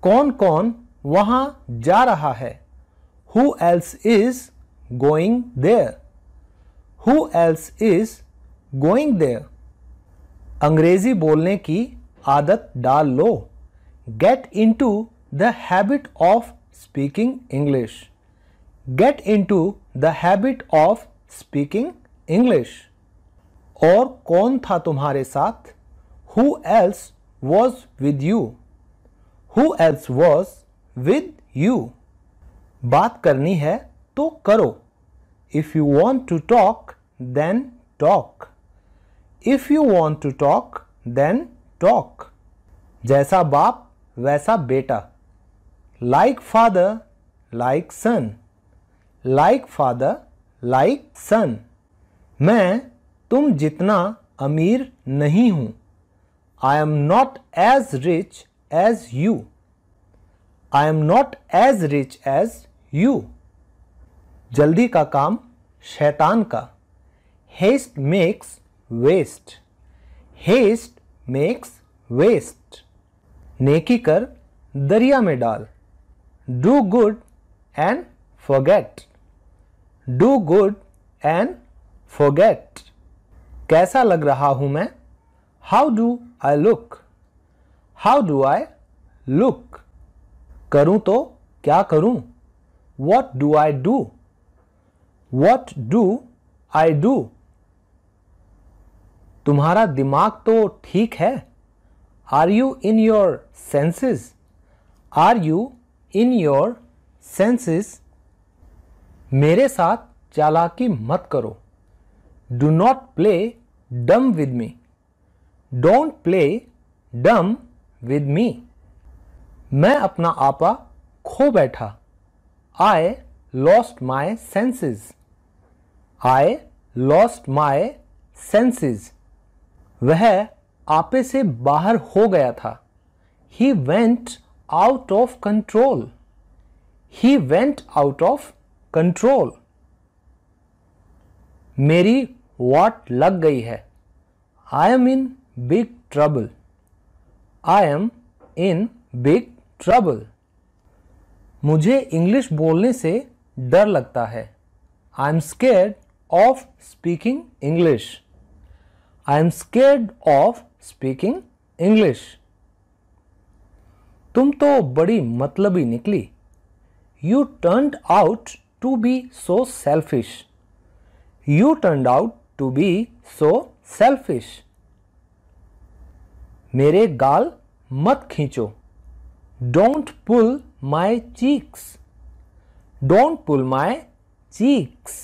कौन कौन वहां जा रहा है who else is going there who else is going there Angrezi बोलने की आदत डाल लो get into the habit of speaking English get into the habit of speaking English और कौन था तुम्हारे साथ who else was with you who else was with you बात करनी है तो करो if you want to talk then talk if you want to talk then talk जैसा बाप वैसा बेटा like father like son like father like son मैं तुम जितना अमीर नहीं हूँ I am not as rich as you I am not as rich as you जल्दी का काम शैतान का haste makes waste haste makes waste नेकी कर दरिया में डाल do good and forget do good and forget कैसा लग रहा हूं मैं how do I look how do I look करूं तो क्या करूं what do I do what do I do तुम्हारा दिमाग तो ठीक है are you in your senses are you in your senses मेरे साथ चालाकी मत करो do not play dumb with me don't play dumb with me मैं अपना आपा खो बैठा आई lost my senses I lost my senses वह आपे से बाहर हो गया था he went out of control he went out of control मेरी वॉट लग गई है I am in big trouble I am in big trouble मुझे इंग्लिश बोलने से डर लगता है I am scared of speaking English I am scared of speaking English तुम तो बड़ी मतलबी निकली you turned out to be so selfish you turned out to be so selfish मेरे गाल मत खींचो don't pull my cheeks don't pull my cheeks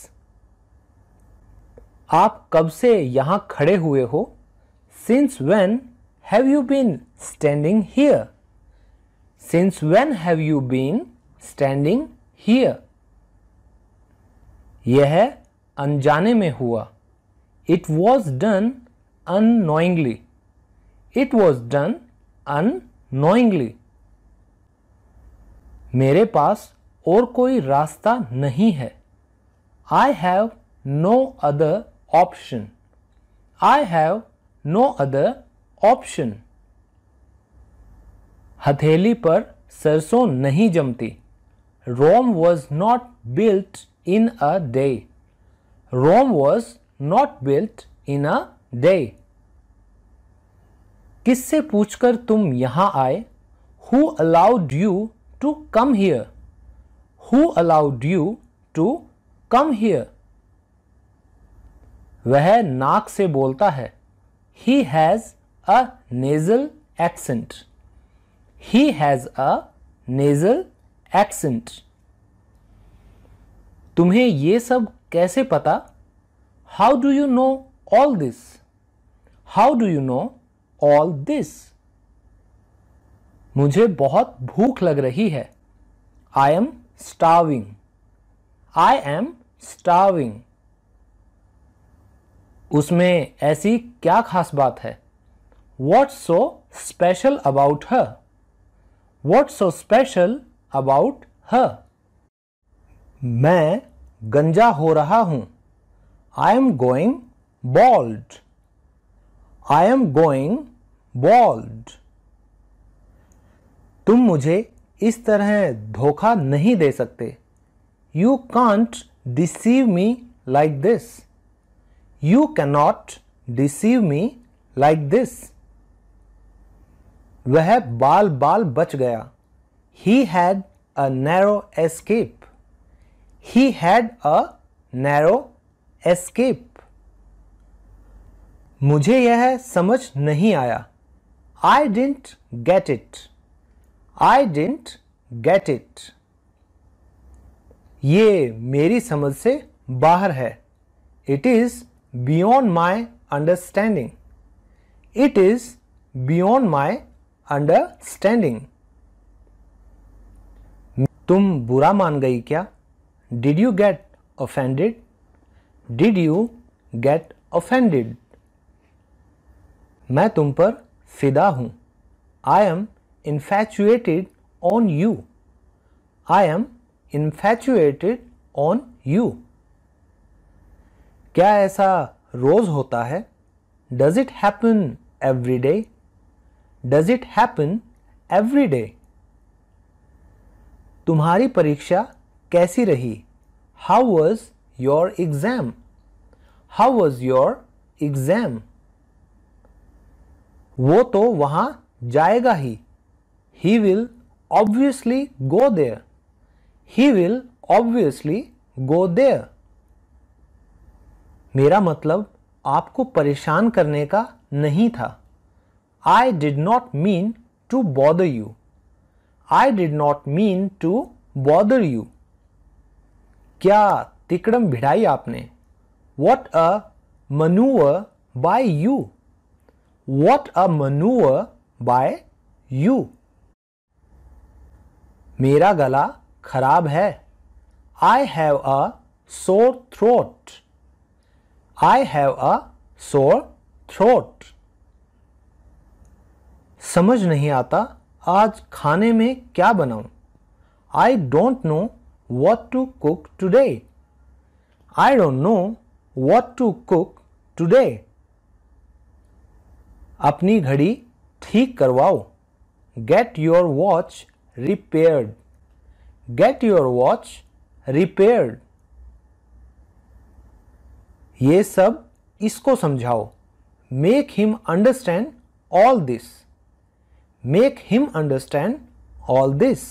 आप कब से यहां खड़े हुए हो since when have you been standing here since when have you been standing here यह अनजाने में हुआ it was done annoyingly it was done annoyingly मेरे पास और कोई रास्ता नहीं है I have no other option I have no other option हथेली पर सरसों नहीं जमती Rome was not built in a day Rome was not built in a day किससे पूछकर तुम यहां आए who allowed you to come here? Who allowed you to come here? वह नाक से बोलता है He has a nasal accent. He has a nasal accent. तुम्हें ये सब कैसे पता How do you know all this? How do you know all this? मुझे बहुत भूख लग रही है आई एम स्टाविंग आई एम स्टाविंग उसमें ऐसी क्या खास बात है what so special about her what so special about her मैं गंजा हो रहा हूं I am going bald I am going bald तुम मुझे इस तरह धोखा नहीं दे सकते you can't deceive me like this you cannot deceive me like this वह बाल बाल बच गया he had a narrow escape he had a narrow escape मुझे यह समझ नहीं आया I didn't get it I didn't get it ये मेरी समझ से बाहर है it is beyond my understanding it is beyond my understanding तुम बुरा मान गई क्या did you get offended did you get offended मैं तुम पर फिदा हूं I am infatuated on you. I am infatuated on you. क्या ऐसा रोज होता है does it happen every day does it happen every day तुम्हारी परीक्षा कैसी रही how was your exam how was your exam वो तो वहां जाएगा ही He will obviously go there. He will obviously go there. मेरा मतलब आपको परेशान करने का नहीं था I did not mean to bother you I did not mean to bother you क्या तिकड़म भिड़ाई आपने what a manoeuvre by you what a manoeuvre by you मेरा गला खराब है I have a sore throat I have a sore throat समझ नहीं आता आज खाने में क्या बनाऊं I don't know what to cook today I don't know what to cook today अपनी घड़ी ठीक करवाओ get your watch repaired. Get your watch repaired. ये सब इसको समझाओ make him understand all this make him understand all this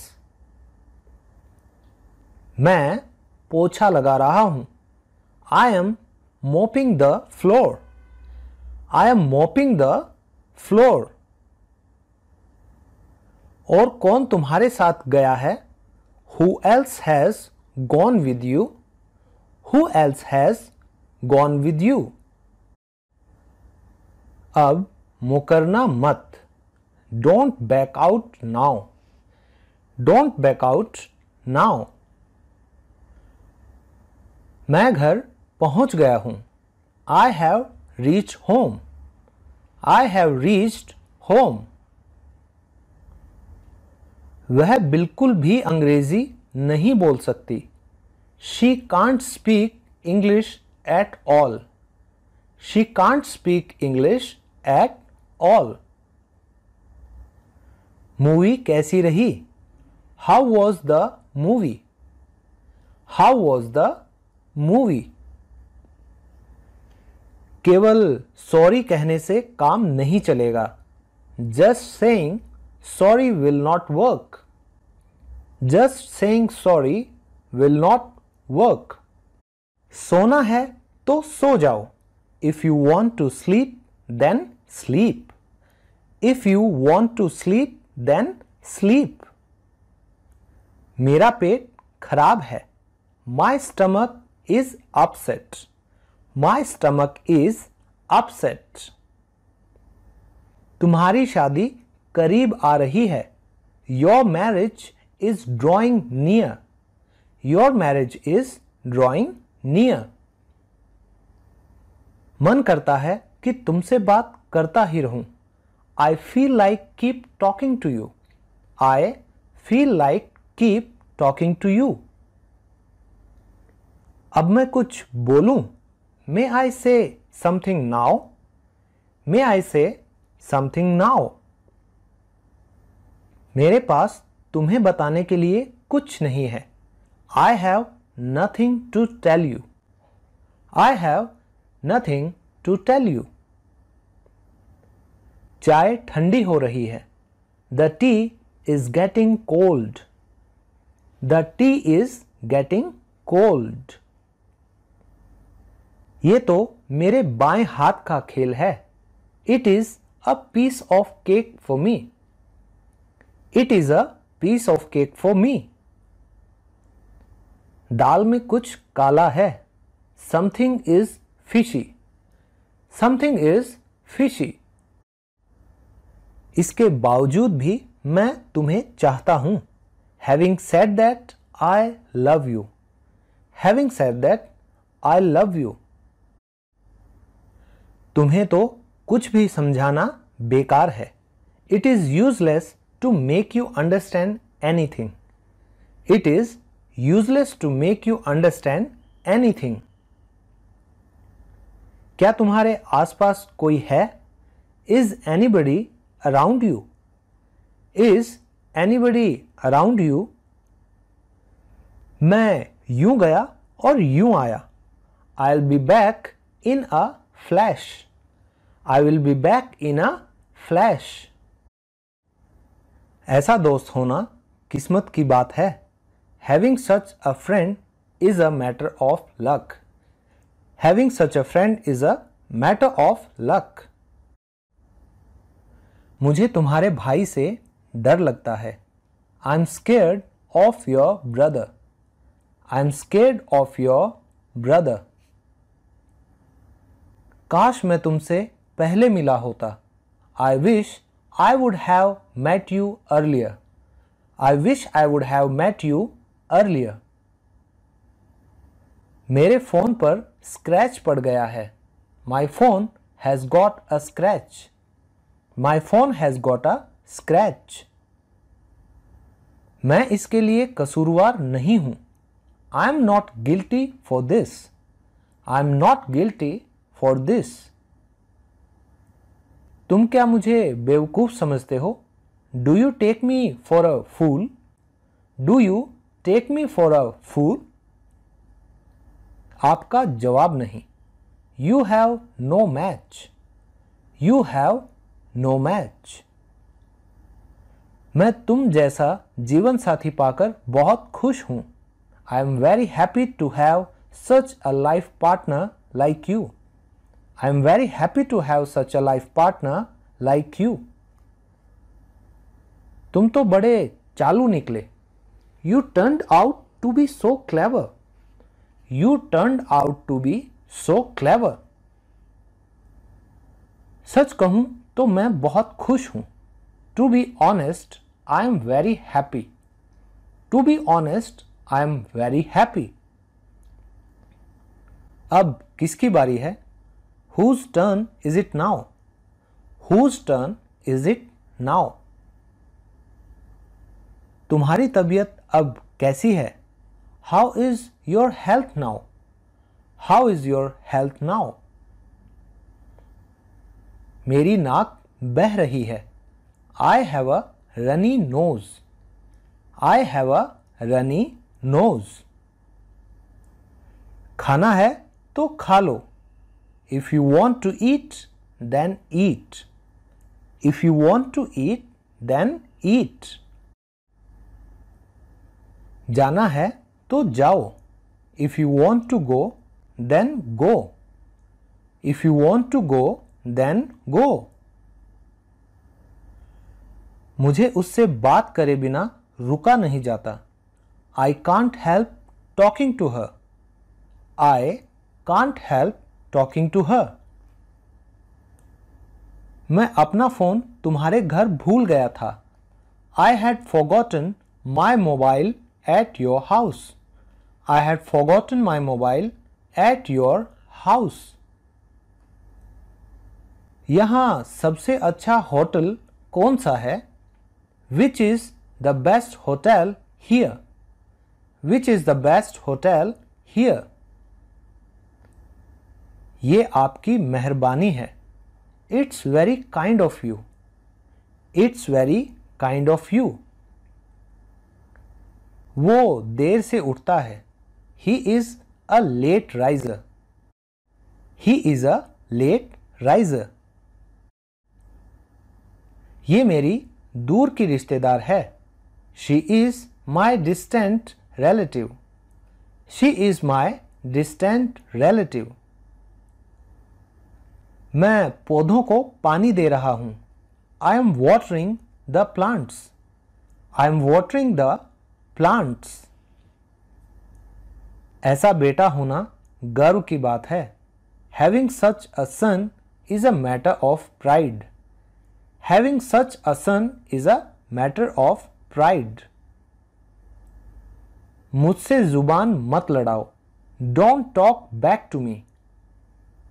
मैं पोछा लगा रहा हूं I am mopping the floor I am mopping the floor और कौन तुम्हारे साथ गया है who else has gone with you who else has gone with you अब मुकरना मत don't back out now don't back out now मैं घर पहुंच गया हूं I have reach home I have reached home वह बिल्कुल भी अंग्रेजी नहीं बोल सकती she can't speak English at all she can't speak English at all movie कैसी रही how was the movie how was the movie केवल सॉरी कहने से काम नहीं चलेगा just saying sorry will not work just saying sorry will not work सोना है तो सो जाओ if you want to sleep then sleep if you want to sleep then sleep मेरा पेट खराब है my stomach is upset my stomach is upset तुम्हारी शादी करीब आ रही है your marriage is drawing near. Your marriage is drawing near. मन करता है कि तुमसे बात करता ही रहूं I feel like keep talking to you I feel like keep talking to you अब मैं कुछ बोलूं मे आई से समथिंग नाउ मे आई से समथिंग नाउ मेरे पास तुम्हें बताने के लिए कुछ नहीं है I have nothing to tell you I have nothing to tell you चाय ठंडी हो रही है the tea is getting cold the tea is getting cold ये तो मेरे बाएं हाथ का खेल है it is a piece of cake for me it is a piece of cake for me दाल में कुछ काला है something is fishy something is fishy इसके बावजूद भी मैं तुम्हें चाहता हूं having said that I love you having said that I love you तुम्हें तो कुछ भी समझाना बेकार है it is useless to make you understand anything. It is useless to make you understand anything. क्या तुम्हारे आसपास कोई है Is anybody around you? Is anybody around you? मैं यूं गया और यूं आया I'll be back in a flash. I will be back in a flash. ऐसा दोस्त होना किस्मत की बात है having such a friend is a matter of luck having such a friend is a matter of luck मुझे तुम्हारे भाई से डर लगता है I am scared of your brother I am scared of your brother काश मैं तुमसे पहले मिला होता I wish I would have met you earlier. I wish I would have met you earlier. मेरे फ़ोन पर स्क्रैच पड़ गया है My phone has got a scratch. My phone has got a scratch. मैं इसके लिए कसूरवार नहीं हूं I am not guilty for this. I am not guilty for this. तुम क्या मुझे बेवकूफ़ समझते हो do you take me for a fool do you take me for a fool आपका जवाब नहीं you have no match you have no match मैं तुम जैसा जीवन साथी पाकर बहुत खुश हूं I am very happy to have such a life partner like you I am very happy to have such a life partner like you तुम तो बड़े चालू निकले you turn out to be so clever you turn out to be so clever सच कहूं तो मैं बहुत खुश हूं to be honest I am very happy to be honest I am very happy अब किसकी बारी है Whose turn is it now? Whose turn is it now? तुम्हारी तबीयत अब कैसी है how is your health now how is your health now मेरी नाक बह रही है I have a runny nose I have a runny nose खाना है तो खा लो If you want to eat, then eat. If you want to eat, then eat. jana hai to jao If you want to go, then go. If you want to go, then go. मुझे उससे बात करे बिना रुका नहीं जाता I can't help talking to her I can't help talking to her मैं अपना फ़ोन तुम्हारे घर भूल गया था I had forgotten my mobile at your house I had forgotten my mobile at your house यहाँ सबसे अच्छा होटल कौन सा है which is the best hotel here which is the best hotel here ये आपकी मेहरबानी है it's very kind of you it's very kind of you वो देर से उठता है he is a late riser he is a late riser ये मेरी दूर की रिश्तेदार है she is my distant relative she is my distant relative मैं पौधों को पानी दे रहा हूँ I am watering the plants I am watering the plants ऐसा बेटा होना गर्व की बात है having such a son is a matter of pride having such a son is a matter of pride मुझसे जुबान मत लड़ाओ don't talk back to me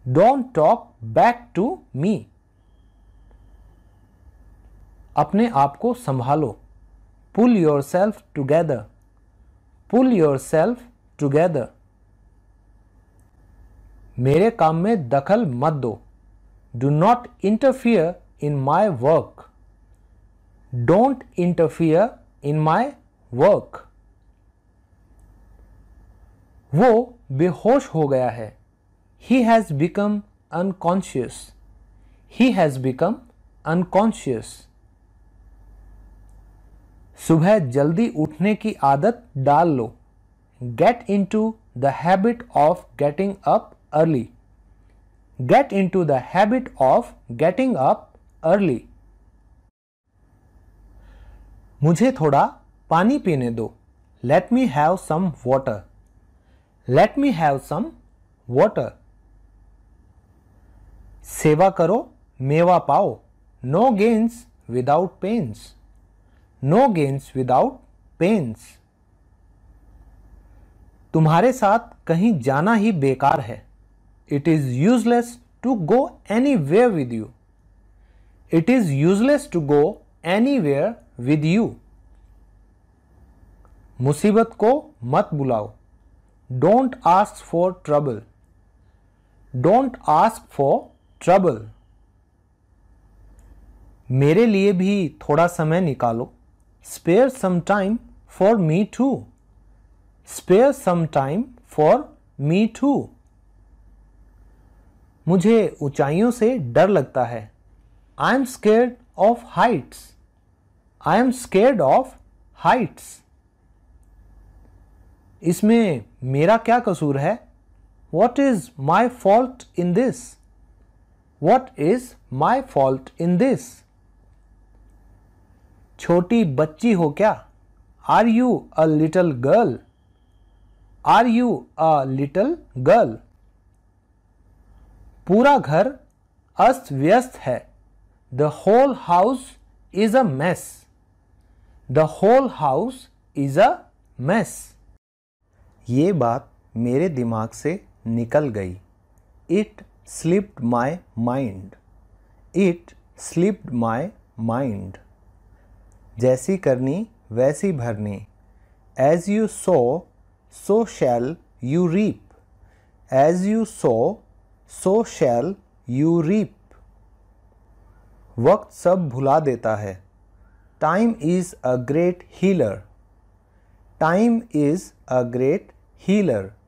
don't talk back to me अपने आप को संभालो pull yourself together pull yourself together मेरे काम में दखल मत दो do not interfere in my work don't interfere in my work वो बेहोश हो गया है he has become unconscious he has become unconscious subah jaldi uthne ki aadat dal lo get into the habit of getting up early get into the habit of getting up early मुझे थोड़ा पानी पीने दो let me have some water let me have some water सेवा करो मेवा पाओ no gains without pains no gains without pains तुम्हारे साथ कहीं जाना ही बेकार है it is useless to go anywhere with you it is useless to go anywhere with you मुसीबत को मत बुलाओ don't ask for trouble don't ask for trouble मेरे लिए भी थोड़ा समय निकालो spare some time for me too spare some time for me too मुझे ऊंचाइयों से डर लगता है I am scared of heights I am scared of heights इसमें मेरा क्या कसूर है what is my fault in this what is my fault in this छोटी बच्ची हो क्या are you a little girl are you a little girl पूरा घर अस्त व्यस्त है the whole house is a mess the whole house is a mess ये बात मेरे दिमाग से निकल गई it slipped my mind. It slipped my mind. जैसी करनी वैसी भरनी As you sow, so shall you reap. As you sow, so shall you reap. वक्त सब भुला देता है time is a great healer time is a great healer